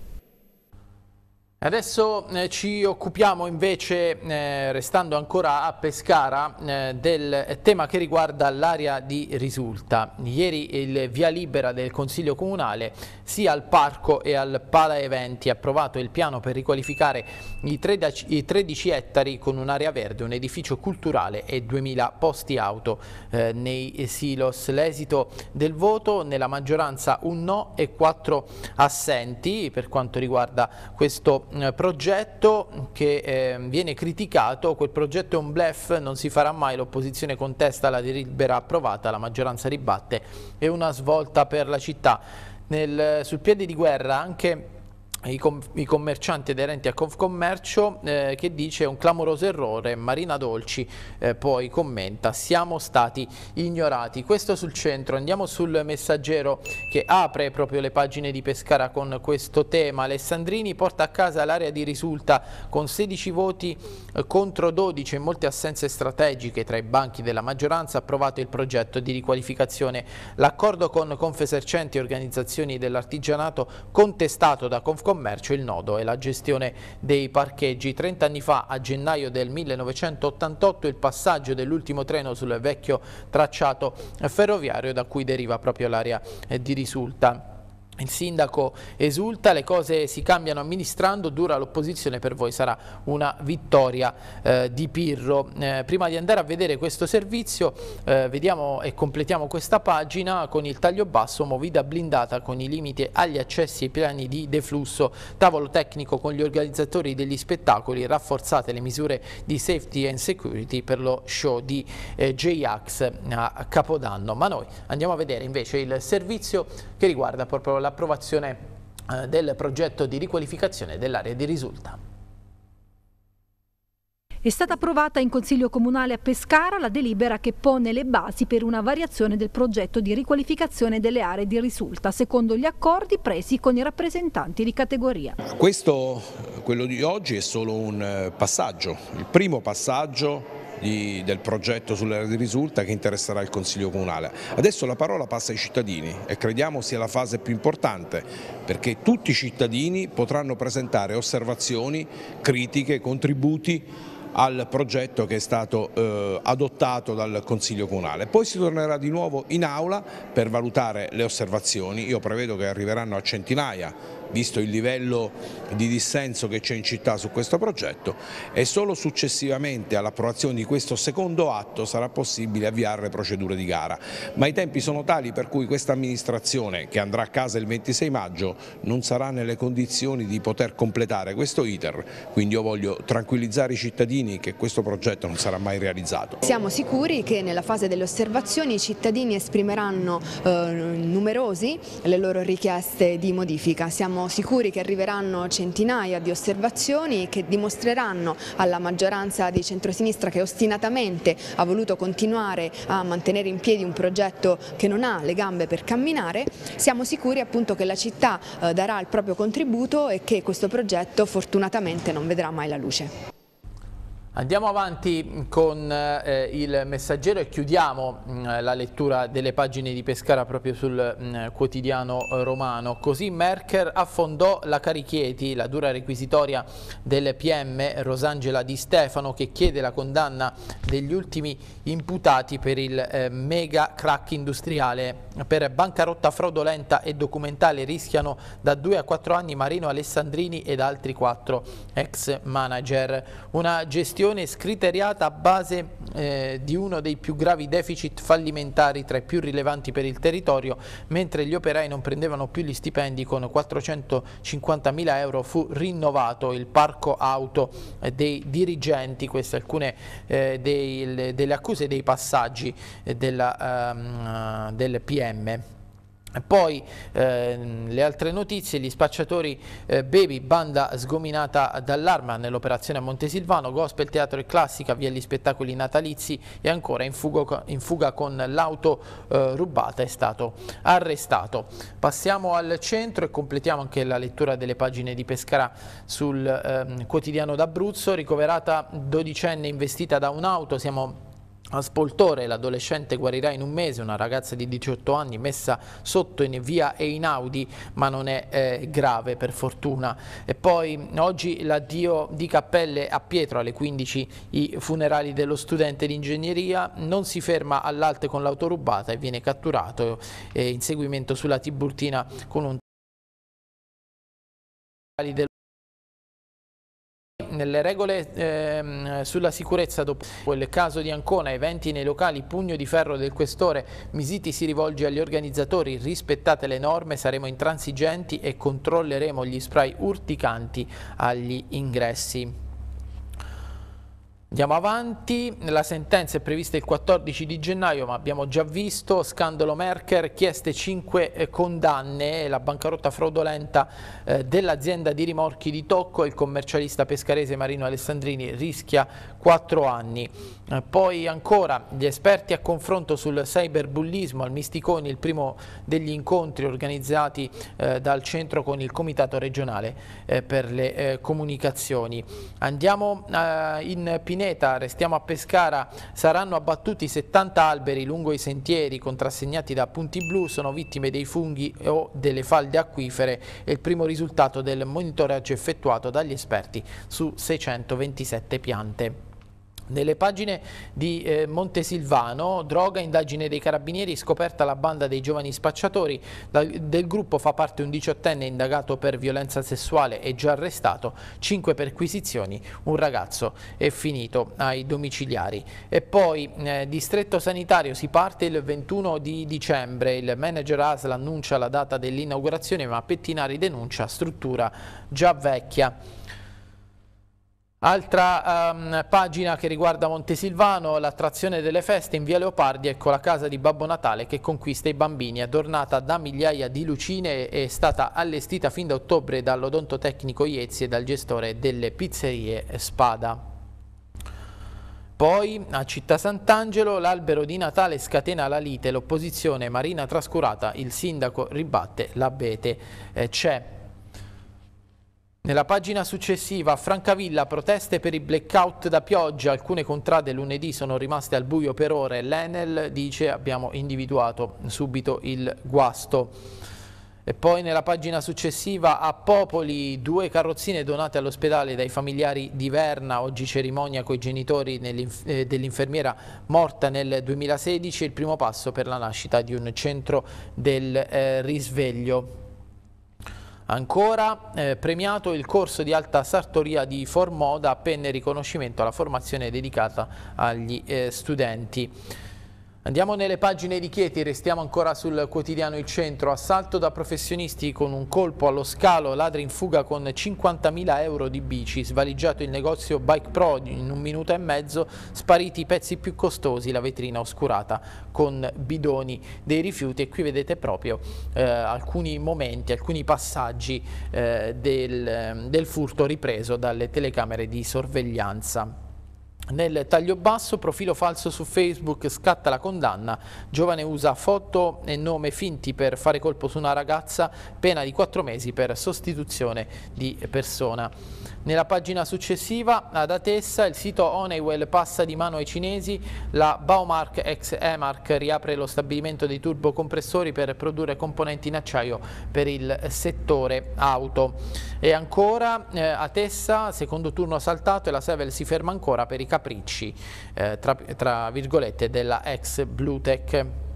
S1: Adesso eh, ci occupiamo invece, eh, restando ancora a Pescara, eh, del tema che riguarda l'area di risulta. Ieri il via libera del Consiglio Comunale sia al Parco e al Pala Eventi ha approvato il piano per riqualificare i 13, i 13 ettari con un'area verde, un edificio culturale e 2000 posti auto eh, nei silos. L'esito del voto nella maggioranza un no e 4 assenti per quanto riguarda questo eh, progetto che eh, viene criticato, quel progetto è un blef, non si farà mai, l'opposizione contesta la delibera approvata, la maggioranza ribatte, è una svolta per la città. Nel, sul piede di guerra anche i, com i, commercianti aderenti a Confcommercio eh, che dice un clamoroso errore, Marina Dolci eh, poi commenta siamo stati ignorati, questo sul centro, andiamo sul messaggero che apre proprio le pagine di Pescara con questo tema, Alessandrini porta a casa l'area di risulta con 16 voti eh, contro 12 e molte assenze strategiche tra i banchi della maggioranza, ha approvato il progetto di riqualificazione, l'accordo con Confesercenti e organizzazioni dell'artigianato contestato da Confcommercio commercio il nodo è la gestione dei parcheggi. Trent'anni fa, a gennaio del 1988, il passaggio dell'ultimo treno sul vecchio tracciato ferroviario da cui deriva proprio l'area eh, di risulta. Il sindaco esulta, le cose si cambiano amministrando, dura l'opposizione, per voi sarà una vittoria eh, di Pirro. Eh, prima di andare a vedere questo servizio, eh, vediamo e completiamo questa pagina con il taglio basso, movida blindata con i limiti agli accessi ai piani di deflusso, tavolo tecnico con gli organizzatori degli spettacoli, rafforzate le misure di safety and security per lo show di eh, J-Ax a Capodanno. Ma noi andiamo a vedere invece il servizio che riguarda proprio la l'approvazione eh, del progetto di riqualificazione dell'area di risulta.
S2: È stata approvata in Consiglio Comunale a Pescara la delibera che pone le basi per una variazione del progetto di riqualificazione delle aree di risulta, secondo gli accordi presi con i rappresentanti di categoria.
S3: Questo, quello di oggi, è solo un eh, passaggio, il primo passaggio di, del progetto sull'area di risulta che interesserà il Consiglio Comunale. Adesso la parola passa ai cittadini e crediamo sia la fase più importante perché tutti i cittadini potranno presentare osservazioni,
S1: critiche, contributi al progetto che è stato eh, adottato dal Consiglio Comunale. Poi si tornerà di nuovo in aula per valutare le osservazioni, io prevedo che arriveranno a centinaia visto il livello di dissenso che c'è in città su questo progetto e solo successivamente all'approvazione di questo secondo atto sarà possibile avviare procedure di gara. Ma i tempi sono tali per cui questa amministrazione che andrà a casa il 26 maggio non sarà nelle condizioni di poter completare questo iter, quindi io voglio tranquillizzare i cittadini che questo progetto non sarà mai realizzato. Siamo sicuri che nella fase delle osservazioni i cittadini esprimeranno eh, numerosi le loro richieste di modifica. Siamo siamo sicuri che arriveranno centinaia di osservazioni che dimostreranno alla maggioranza di centrosinistra che ostinatamente ha voluto continuare a mantenere in piedi un progetto che non ha le gambe per camminare,
S2: siamo sicuri appunto che la città eh, darà il proprio contributo e che questo progetto fortunatamente non vedrà mai la luce.
S1: Andiamo avanti con eh, il messaggero e chiudiamo mh, mm, la lettura delle pagine di Pescara proprio sul mh, mm, quotidiano romano. Così Merker affondò la Carichieti, la dura requisitoria del PM Rosangela Di Stefano che chiede la condanna degli ultimi imputati per il eh, mega crack industriale. Per bancarotta fraudolenta e documentale rischiano da 2 a 4 anni Marino Alessandrini ed altri 4 ex manager. Una gestione gestione scriteriata a base eh, di uno dei più gravi deficit fallimentari tra i più rilevanti per il territorio, mentre gli operai non prendevano più gli stipendi con 450.000 euro fu rinnovato il parco auto eh, dei dirigenti, queste alcune eh, dei, delle accuse dei passaggi eh, della, um, del PM. Poi eh, le altre notizie, gli spacciatori eh, Baby, banda sgominata dall'arma nell'operazione a Montesilvano, gospel, teatro e classica, via gli spettacoli natalizi e ancora in, fuga, in fuga con l'auto eh, rubata è stato arrestato. Passiamo al centro e completiamo anche la lettura delle pagine di Pescara sul ehm, quotidiano d'Abruzzo, ricoverata dodicenne investita da un'auto, siamo a Spoltore l'adolescente guarirà in un mese, una ragazza di 18 anni messa sotto in via e in Audi, ma non è eh, grave per fortuna. E poi oggi l'addio di Cappelle a Pietro alle 15 i funerali dello studente di ingegneria, non si ferma all'alte con l'auto rubata e viene catturato eh, in seguimento sulla Tiburtina con un nelle regole eh, sulla sicurezza dopo il caso di Ancona, eventi nei locali, pugno di ferro del questore, Misiti si rivolge agli organizzatori, rispettate le norme, saremo intransigenti e controlleremo gli spray urticanti agli ingressi. Andiamo avanti, la sentenza è prevista il 14 di gennaio ma abbiamo già visto, scandalo Merker, chieste 5 eh, condanne, la bancarotta fraudolenta eh, dell'azienda di rimorchi di Tocco il commercialista pescarese Marino Alessandrini rischia 4 anni. Eh, poi ancora gli esperti a confronto sul cyberbullismo al Misticoni, il primo degli incontri organizzati dal centro con il Comitato regionale per le comunicazioni. Andiamo in Pinelli Pineta, restiamo a Pescara, saranno abbattuti 70 alberi lungo i sentieri contrassegnati da punti blu, sono vittime dei funghi o delle falde acquifere, è il primo risultato del monitoraggio effettuato dagli esperti su 627 piante. Nelle pagine di eh, Montesilvano, droga, indagine dei carabinieri, scoperta la banda dei giovani spacciatori, da, del gruppo fa parte un diciottenne indagato per violenza sessuale e già arrestato, cinque perquisizioni, un ragazzo è finito ai domiciliari. E poi eh, distretto sanitario si parte il 21 di dicembre, il manager ASL annuncia la data dell'inaugurazione ma Pettinari denuncia struttura già vecchia. Altra um, pagina che riguarda Montesilvano, l'attrazione delle feste in via Leopardi, ecco la casa di Babbo Natale che conquista i bambini, adornata da migliaia di lucine è stata allestita fin da ottobre dall'odontotecnico Iezzi e dal gestore delle pizzerie Spada. Poi a Città Sant'Angelo l'albero di Natale scatena la lite, l'opposizione Marina trascurata, il sindaco ribatte l'abete. Eh, c'è nella pagina successiva, a Francavilla proteste per i blackout da pioggia, alcune contrade lunedì sono rimaste al buio per ore, l'Enel dice abbiamo individuato subito il guasto. E poi nella pagina successiva a Popoli due carrozzine donate all'ospedale dai familiari di Verna, oggi cerimonia con i genitori eh, dell'infermiera morta nel 2016, il primo passo per la nascita di un centro del eh, risveglio. Ancora eh, premiato il corso di alta sartoria di Formoda, penne riconoscimento alla formazione dedicata agli eh, studenti. Andiamo nelle pagine di Chieti, restiamo ancora sul quotidiano Il Centro. Assalto da professionisti con un colpo allo scalo, ladri in fuga con 50.000 euro di bici, svaligiato il negozio Bike Pro in un minuto e mezzo, spariti i pezzi più costosi, la vetrina oscurata con bidoni dei rifiuti. E qui vedete proprio eh, alcuni momenti, alcuni passaggi eh, del, del furto ripreso dalle telecamere di sorveglianza. Nel taglio basso, profilo falso su Facebook, scatta la condanna, giovane usa foto e nome finti per fare colpo su una ragazza, pena di 4 mesi per sostituzione di persona. Nella pagina successiva ad Atessa il sito Honeywell passa di mano ai cinesi, la Baumark ex Emark riapre lo stabilimento dei turbocompressori per produrre componenti in acciaio per il settore auto. E ancora eh, Atessa, secondo turno saltato e la Sevel si ferma ancora per i capricci eh, tra, tra virgolette della ex Blutech.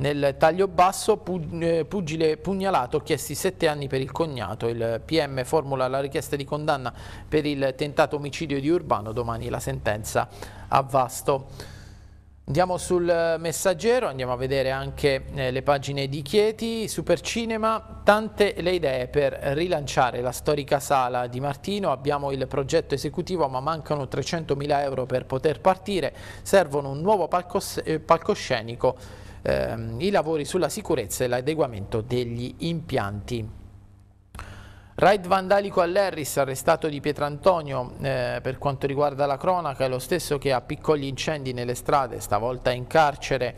S1: Nel taglio basso, eh, pugile pugnalato, chiesti sette anni per il cognato. Il PM formula la richiesta di condanna per il tentato omicidio di Urbano. Domani la sentenza a vasto. Andiamo sul messaggero, andiamo a vedere anche eh, le pagine di Chieti, Supercinema, tante le idee per rilanciare la storica sala di Martino, abbiamo il progetto esecutivo ma mancano 300.000 euro per poter partire, servono un nuovo eh, palcoscenico ehm, i lavori sulla sicurezza e l'adeguamento degli impianti. Raid vandalico all'Harris, arrestato di Pietrantonio eh, per quanto riguarda la cronaca, è lo stesso che a piccoli incendi nelle strade, stavolta in carcere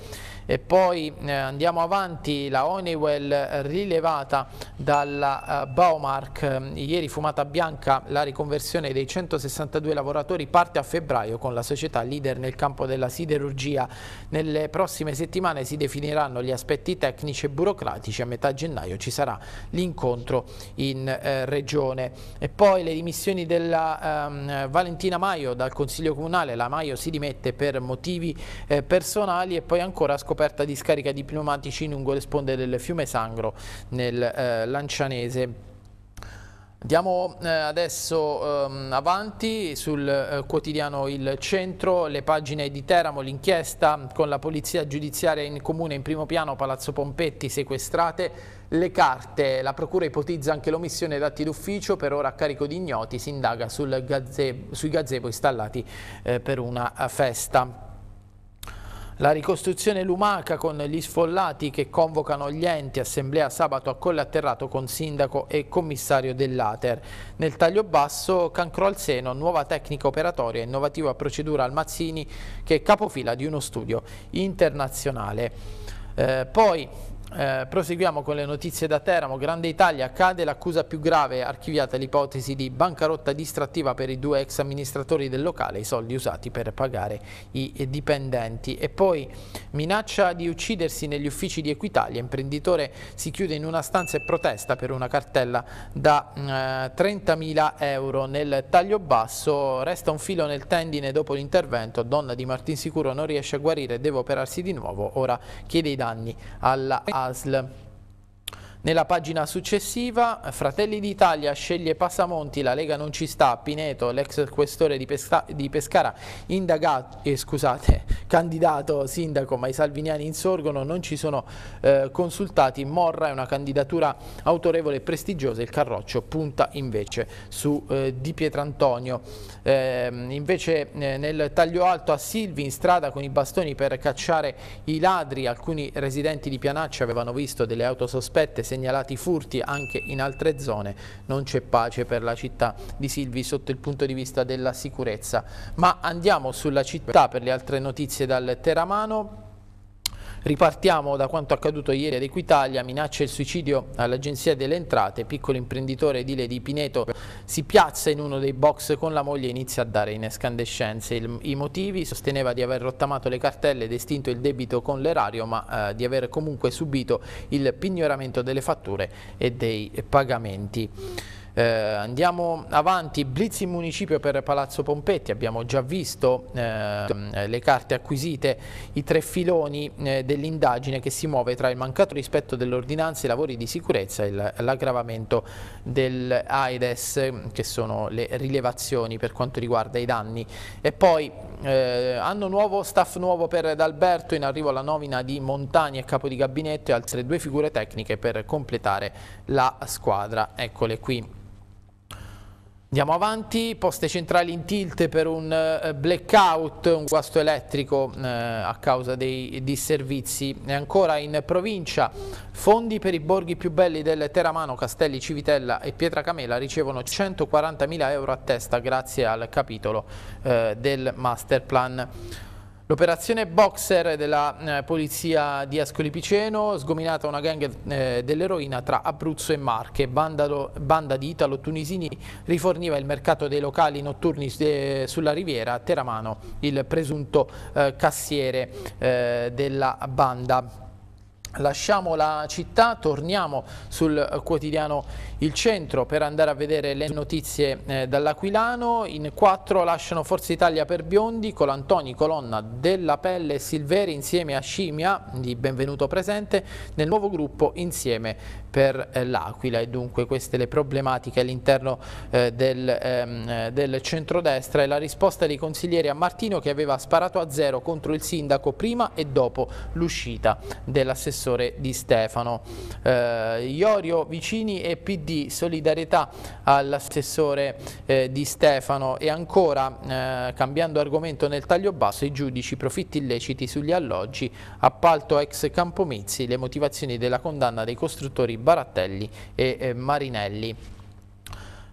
S1: e poi eh, andiamo avanti la Honeywell eh, rilevata dalla eh, Baumark eh, ieri fumata bianca la riconversione dei 162 lavoratori parte a febbraio con la società leader nel campo della siderurgia nelle prossime settimane si definiranno gli aspetti tecnici e burocratici a metà gennaio ci sarà l'incontro in eh, regione e poi le dimissioni della ehm, Valentina Maio dal Consiglio Comunale la Maio si dimette per motivi eh, personali e poi ancora scoperto scoperta di scarica di pneumatici lungo le sponde del fiume Sangro nel eh, Lancianese. Andiamo eh, adesso ehm, avanti sul eh, quotidiano Il Centro, le pagine di Teramo, l'inchiesta con la polizia giudiziaria in comune in primo piano, Palazzo Pompetti sequestrate, le carte, la procura ipotizza anche l'omissione di atti d'ufficio, per ora a carico di ignoti, si indaga gazzebo, sui gazebo installati eh, per una eh, festa. La ricostruzione lumaca con gli sfollati che convocano gli enti, assemblea sabato a Colle Atterrato con sindaco e commissario dell'Ater. Nel taglio basso cancro al seno, nuova tecnica operatoria, e innovativa procedura al Mazzini che è capofila di uno studio internazionale. Eh, poi eh, proseguiamo con le notizie da Teramo, Grande Italia, cade l'accusa più grave, archiviata l'ipotesi di bancarotta distrattiva per i due ex amministratori del locale, i soldi usati per pagare i dipendenti e poi minaccia di uccidersi negli uffici di Equitalia, imprenditore si chiude in una stanza e protesta per una cartella da eh, 30.000 euro nel taglio basso, resta un filo nel tendine dopo l'intervento, donna di Martinsicuro non riesce a guarire, deve operarsi di nuovo, ora chiede i danni alla A مع Nella pagina successiva Fratelli d'Italia sceglie Passamonti, la Lega non ci sta, Pineto, l'ex questore di, Pesca di Pescara, indagato, eh, scusate, candidato sindaco, ma i salviniani insorgono, non ci sono eh, consultati, Morra è una candidatura autorevole e prestigiosa, il Carroccio punta invece su eh, Di Pietrantonio. Ehm, invece eh, nel taglio alto a Silvi in strada con i bastoni per cacciare i ladri, alcuni residenti di Pianacci avevano visto delle auto sospette, segnalati furti anche in altre zone, non c'è pace per la città di Silvi sotto il punto di vista della sicurezza. Ma andiamo sulla città per le altre notizie dal Teramano. Ripartiamo da quanto accaduto ieri ad Equitalia, minaccia il suicidio all'Agenzia delle Entrate, piccolo imprenditore edile di Pineto si piazza in uno dei box con la moglie e inizia a dare in escandescenze il, i motivi, sosteneva di aver rottamato le cartelle ed estinto il debito con l'erario ma eh, di aver comunque subito il pignoramento delle fatture e dei pagamenti. Eh, andiamo avanti, blitz in municipio per Palazzo Pompetti, abbiamo già visto eh, le carte acquisite, i tre filoni eh, dell'indagine che si muove tra il mancato rispetto dell'ordinanza, i lavori di sicurezza e l'aggravamento dell'AIDES, che sono le rilevazioni per quanto riguarda i danni. E poi hanno eh, nuovo, staff nuovo per D'Alberto, in arrivo la nomina di Montani a capo di gabinetto e altre due figure tecniche per completare la squadra. Eccole qui. Andiamo avanti, poste centrali in tilt per un eh, blackout, un guasto elettrico eh, a causa dei disservizi. E ancora in provincia, fondi per i borghi più belli del Teramano, Castelli, Civitella e Pietracamela ricevono 140.000 euro a testa grazie al capitolo eh, del master plan. L'operazione Boxer della eh, polizia di Ascoli Piceno, sgominata una gang eh, dell'eroina tra Abruzzo e Marche, Bandalo, banda di italo-tunisini riforniva il mercato dei locali notturni de, eh, sulla riviera Teramano, il presunto eh, cassiere eh, della banda. Lasciamo la città, torniamo sul eh, quotidiano il centro per andare a vedere le notizie eh, dall'Aquilano. In quattro lasciano Forza Italia per Biondi, Colantoni, Colonna, Della Pelle e Silveri insieme a Scimia, di benvenuto presente, nel nuovo gruppo insieme per eh, l'Aquila. E dunque queste le problematiche all'interno eh, del, ehm, eh, del centrodestra e la risposta dei consiglieri a Martino che aveva sparato a zero contro il sindaco prima e dopo l'uscita dell'assessore di Stefano. Eh, Iorio Vicini e PD di solidarietà all'assessore eh, Di Stefano e ancora eh, cambiando argomento nel taglio basso i giudici profitti illeciti sugli alloggi appalto ex Campomizzi le motivazioni della condanna dei costruttori Barattelli e eh, Marinelli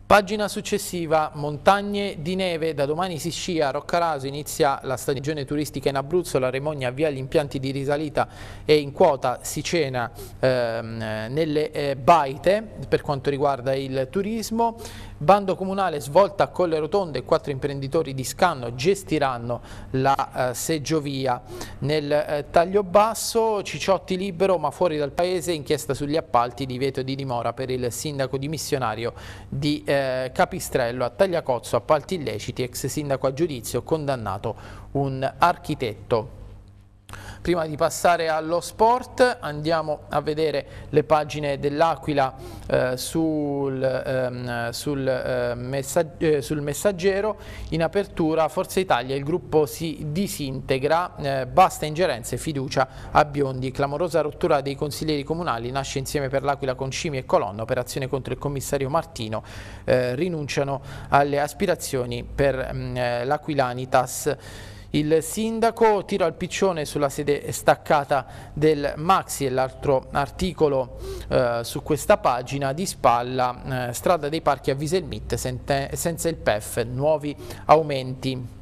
S1: Pagina successiva, montagne di neve, da domani si scia a Roccaraso, inizia la stagione turistica in Abruzzo, la Remogna avvia gli impianti di risalita e in quota si cena ehm, nelle eh, baite per quanto riguarda il turismo. Bando comunale svolta a Colle Rotonde, quattro imprenditori di Scanno gestiranno la eh, seggiovia. Nel eh, taglio basso Cicciotti libero ma fuori dal paese, inchiesta sugli appalti di vieto di dimora per il sindaco dimissionario di eh, Capistrello a Tagliacozzo, appalti illeciti, ex sindaco a giudizio, condannato un architetto. Prima di passare allo sport andiamo a vedere le pagine dell'Aquila eh, sul, ehm, sul, eh, messag eh, sul, messaggero. In apertura Forza Italia, il gruppo si disintegra, eh, basta ingerenze, e fiducia a Biondi. Clamorosa rottura dei consiglieri comunali, nasce insieme per l'Aquila con Cimi e Colonna, operazione contro il commissario Martino, eh, rinunciano alle aspirazioni per mm, eh, l'Aquilanitas. Il sindaco tiro al piccione sulla sede staccata del Maxi e l'altro articolo eh, su questa pagina di spalla eh, strada dei parchi a Viselmitte senza il PEF, nuovi aumenti.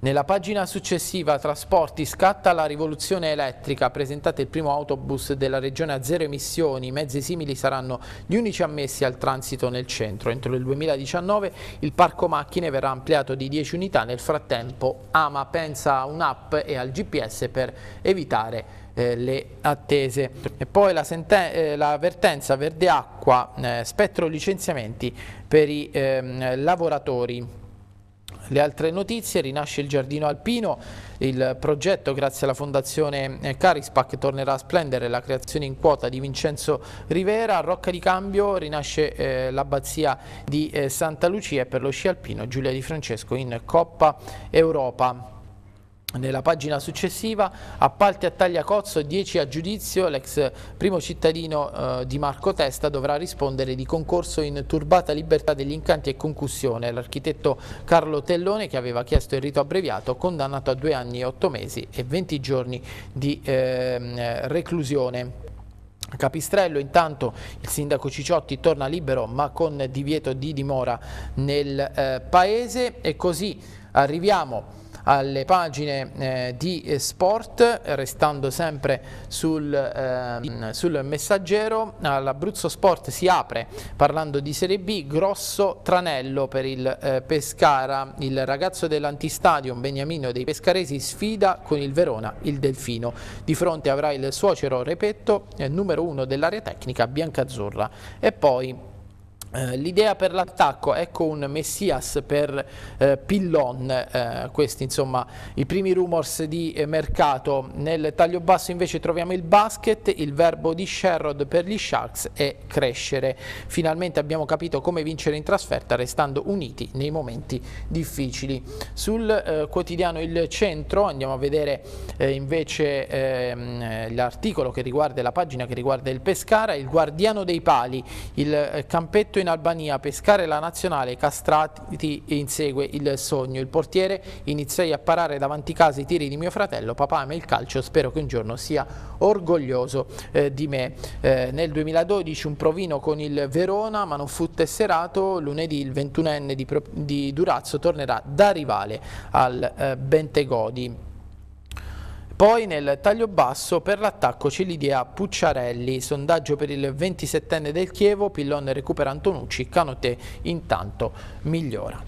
S1: Nella pagina successiva Trasporti scatta la rivoluzione elettrica, presentate il primo autobus della regione a zero emissioni, i mezzi simili saranno gli unici ammessi al transito nel centro. Entro il 2019 il parco macchine verrà ampliato di 10 unità, nel frattempo Ama pensa a un'app e al GPS per evitare eh, le attese. E poi la, eh, l'avvertenza verde acqua, eh, spettro licenziamenti per i ehm, lavoratori. Le altre notizie, rinasce il giardino alpino, il progetto grazie alla fondazione eh, Carispac tornerà a splendere la creazione in quota di Vincenzo Rivera, a Rocca di Cambio rinasce eh, l'abbazia di eh, Santa Lucia e per lo sci alpino Giulia Di Francesco in Coppa Europa. Nella pagina successiva, appalti a taglia Tagliacozzo, 10 a giudizio, l'ex primo cittadino eh, di Marco Testa dovrà rispondere di concorso in turbata libertà degli incanti e concussione. L'architetto Carlo Tellone, che aveva chiesto il rito abbreviato, condannato a due anni, otto mesi e 20 giorni di eh, reclusione. Capistrello intanto il sindaco Cicciotti torna libero ma con divieto di dimora nel eh, paese e così arriviamo alle pagine eh, di sport, restando sempre sul, ehm, sul messaggero, all'Abruzzo Sport si apre parlando di Serie B, grosso tranello per il eh, Pescara, il ragazzo dell'antistadion Beniamino dei Pescaresi sfida con il Verona il Delfino, di fronte avrà il suocero Repetto, eh, numero uno dell'area tecnica biancazzurra e poi eh, l'idea per l'attacco, ecco un Messias per eh, Pillon, eh, questi insomma i primi rumors di eh, mercato. Nel taglio basso invece troviamo il basket, il verbo di Sherrod per gli Sharks è crescere. Finalmente abbiamo capito come vincere in trasferta restando uniti nei momenti difficili. Sul eh, quotidiano Il Centro andiamo a vedere eh, invece ehm, l'articolo che riguarda la pagina che riguarda il Pescara, il guardiano dei pali, il campetto soprattutto in Albania, pescare la nazionale, Castrati insegue il sogno. Il portiere iniziai a parare davanti casa i tiri di mio fratello, papà ama il calcio, spero che un giorno sia orgoglioso eh, di me. Eh, nel 2012 un provino con il Verona, ma non fu tesserato, lunedì il 21enne di, di Durazzo tornerà da rivale al eh, Bentegodi. Poi nel taglio basso per l'attacco ci Celidia Pucciarelli, sondaggio per il 27enne del Chievo, Pillon recupera Antonucci, Canotè intanto migliora.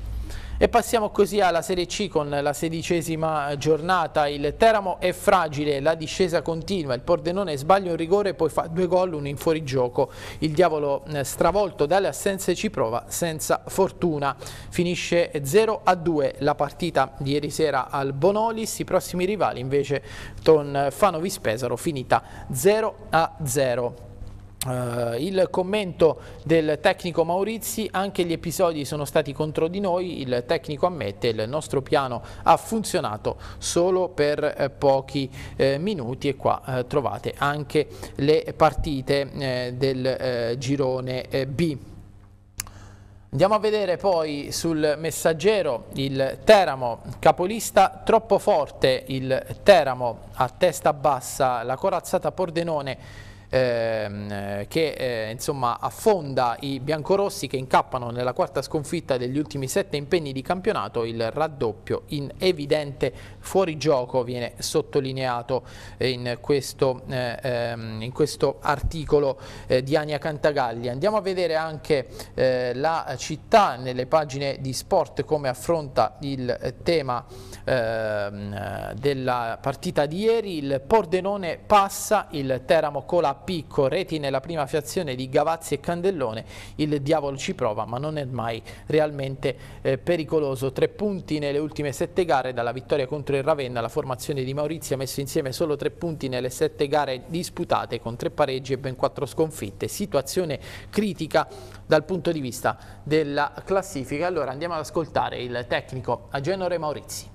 S1: E passiamo così alla Serie C con la sedicesima giornata. Il Teramo è fragile, la discesa continua. Il Pordenone sbaglia un rigore, poi fa due gol, uno in fuorigioco. Il diavolo eh, stravolto dalle assenze ci prova senza fortuna. Finisce 0 a 2 la partita di ieri sera al Bonolis. I prossimi rivali invece con Fanovis Pesaro finita 0 a 0. Uh, il commento del tecnico Maurizi, anche gli episodi sono stati contro di noi, il tecnico ammette, il nostro piano ha funzionato solo per eh, pochi eh, minuti e qua eh, trovate anche le partite eh, del eh, girone B. Andiamo a vedere poi sul messaggero il Teramo capolista, troppo forte il Teramo a testa bassa, la corazzata Pordenone ehm, che eh, insomma, affonda i biancorossi che incappano nella quarta sconfitta degli ultimi sette impegni di campionato, il raddoppio in evidente fuorigioco viene sottolineato in questo, eh, ehm, in questo articolo eh, di Ania Cantagalli. Andiamo a vedere anche eh, la città nelle pagine di sport come affronta il tema ehm, della partita di ieri, il Pordenone passa, il Teramo Cola Picco, reti nella prima fiazione di Gavazzi e Candellone, il diavolo ci prova ma non è mai realmente eh, pericoloso. Tre punti nelle ultime sette gare, dalla vittoria contro il Ravenna, la formazione di Maurizio ha messo insieme solo tre punti nelle sette gare disputate con tre pareggi e ben quattro sconfitte. Situazione critica dal punto di vista della classifica. Allora andiamo ad ascoltare il tecnico Agenore Maurizi.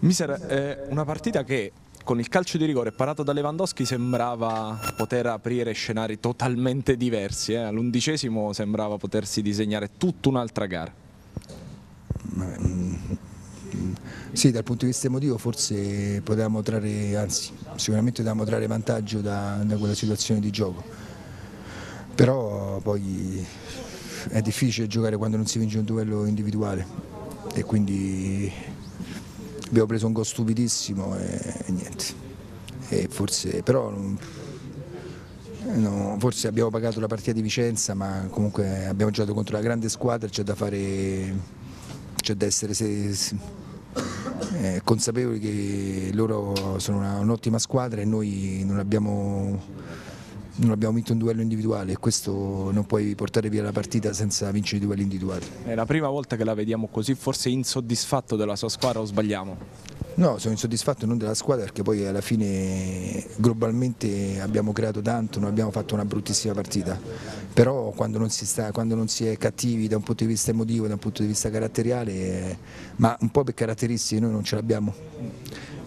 S3: Misera, è eh, una partita che con il calcio di rigore parato da Lewandowski sembrava poter aprire scenari totalmente diversi. Eh? All'undicesimo sembrava potersi disegnare tutta un'altra gara. Mm, mm. Sì, dal punto di vista emotivo forse potevamo trarre, anzi sicuramente potevamo trarre vantaggio da, da quella situazione di gioco, però poi è difficile giocare quando non si vince un duello individuale e quindi abbiamo preso un gol stupidissimo e, e niente. E forse, però, no, forse abbiamo pagato la partita di Vicenza, ma comunque abbiamo giocato contro la grande squadra, c'è da fare, c'è da essere se, se, eh, consapevoli che loro sono un'ottima un squadra e noi non abbiamo non abbiamo vinto un duello individuale e questo non puoi portare via la partita senza vincere i duelli individuali. È la prima volta che la vediamo così, forse insoddisfatto della sua squadra o sbagliamo? No, sono insoddisfatto non della squadra perché poi alla fine globalmente abbiamo creato tanto, non abbiamo fatto una bruttissima partita, però quando non si, sta, quando non si è cattivi da un punto di vista emotivo, da un punto di vista caratteriale, ma un po' per caratteristiche noi non ce l'abbiamo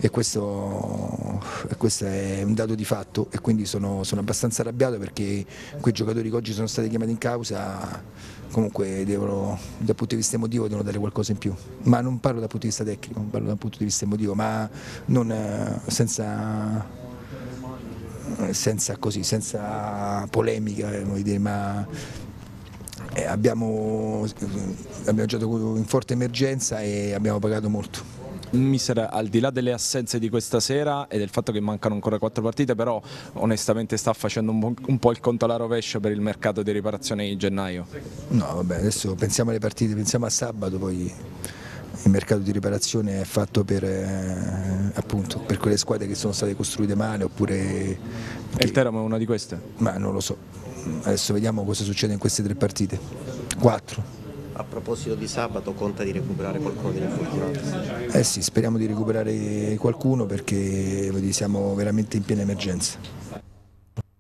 S3: e questo, e questo, è un dato di fatto e quindi sono, sono abbastanza arrabbiato perché quei giocatori che oggi sono stati chiamati in causa comunque devono, dal punto di vista emotivo devono dare qualcosa in più, ma non parlo dal punto di vista tecnico, parlo dal punto di vista emotivo, ma non eh, senza senza, così, senza polemica, eh, dire, ma eh, abbiamo, abbiamo giocato in forte emergenza e abbiamo pagato molto. Mister, al di là delle assenze di questa sera e del fatto che mancano ancora quattro partite, però onestamente sta facendo un po' il conto alla rovescia per il mercato di riparazione in gennaio. No, vabbè, adesso pensiamo alle partite, pensiamo a sabato, poi il mercato di riparazione è fatto per, eh, appunto, per quelle squadre che sono state costruite male oppure... Che... E il Teramo è una di queste? Ma non lo so, adesso vediamo cosa succede in queste tre partite. Quattro
S2: a proposito di sabato conta di recuperare qualcuno degli infortunati?
S3: Eh sì, speriamo di recuperare qualcuno perché siamo veramente in piena emergenza.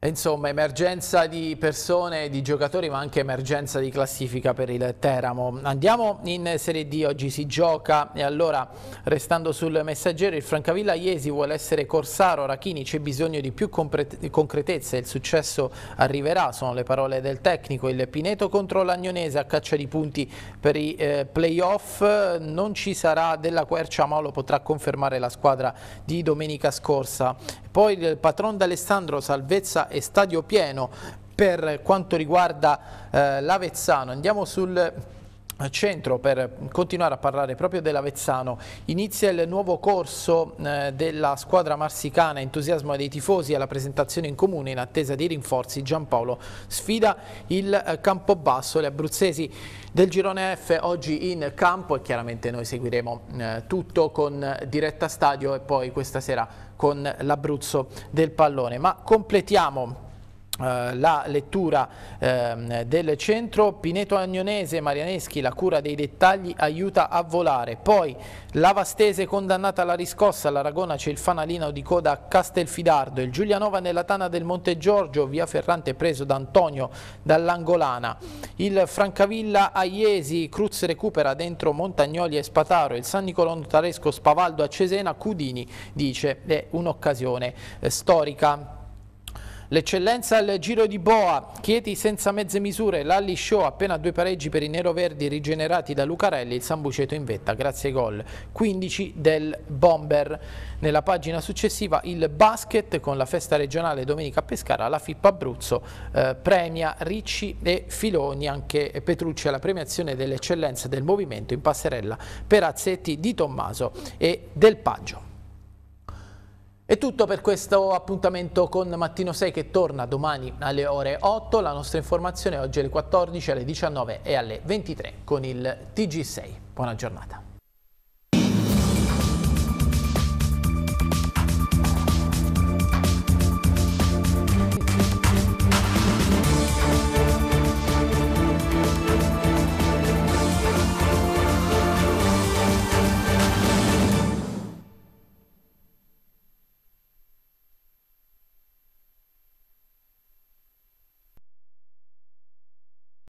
S1: Insomma, emergenza di persone, di giocatori, ma anche emergenza di classifica per il Teramo. Andiamo in Serie D, oggi si gioca e allora, restando sul messaggero, il Francavilla Iesi vuole essere Corsaro, Rachini c'è bisogno di più concretezza, il successo arriverà, sono le parole del tecnico. Il Pineto contro l'Agnonese a caccia di punti per i eh, playoff, non ci sarà della Quercia, ma lo potrà confermare la squadra di domenica scorsa. Poi il patron d'Alessandro, salvezza e stadio pieno per quanto riguarda eh, l'Avezzano. Andiamo sul centro per continuare a parlare proprio dell'Avezzano. Inizia il nuovo corso eh, della squadra marsicana, entusiasmo dei tifosi alla presentazione in comune in attesa dei rinforzi. Giampaolo sfida il eh, Campobasso, le abruzzesi del girone F oggi in campo e chiaramente noi seguiremo eh, tutto con eh, diretta stadio e poi questa sera con l'Abruzzo del pallone. Ma completiamo eh, la lettura eh, del centro, Pineto Agnonese, Marianeschi, la cura dei dettagli aiuta a volare, poi Lavastese condannata alla riscossa, all'Aragona c'è il fanalino di coda a Castelfidardo, il Giulianova nella tana del Monte Giorgio, via Ferrante preso da Antonio dall'Angolana, il Francavilla Aiesi, Cruz recupera dentro Montagnoli e Spataro, il San Nicolò Taresco Spavaldo a Cesena, Cudini dice è un'occasione eh, storica. L'eccellenza al giro di Boa, Chieti senza mezze misure, l'Alli Show appena due pareggi per i neroverdi rigenerati da Lucarelli, il Sambuceto in vetta grazie ai gol 15 del Bomber. Nella pagina successiva il basket con la festa regionale domenica a Pescara, la FIP Abruzzo eh, premia Ricci e Filoni, anche Petrucci alla premiazione dell'eccellenza del movimento in passerella per Azzetti di Tommaso e del Paggio. È tutto per questo appuntamento con Mattino 6 che torna domani alle ore 8. La nostra informazione oggi alle 14, alle 19 e alle 23 con il TG6. Buona giornata.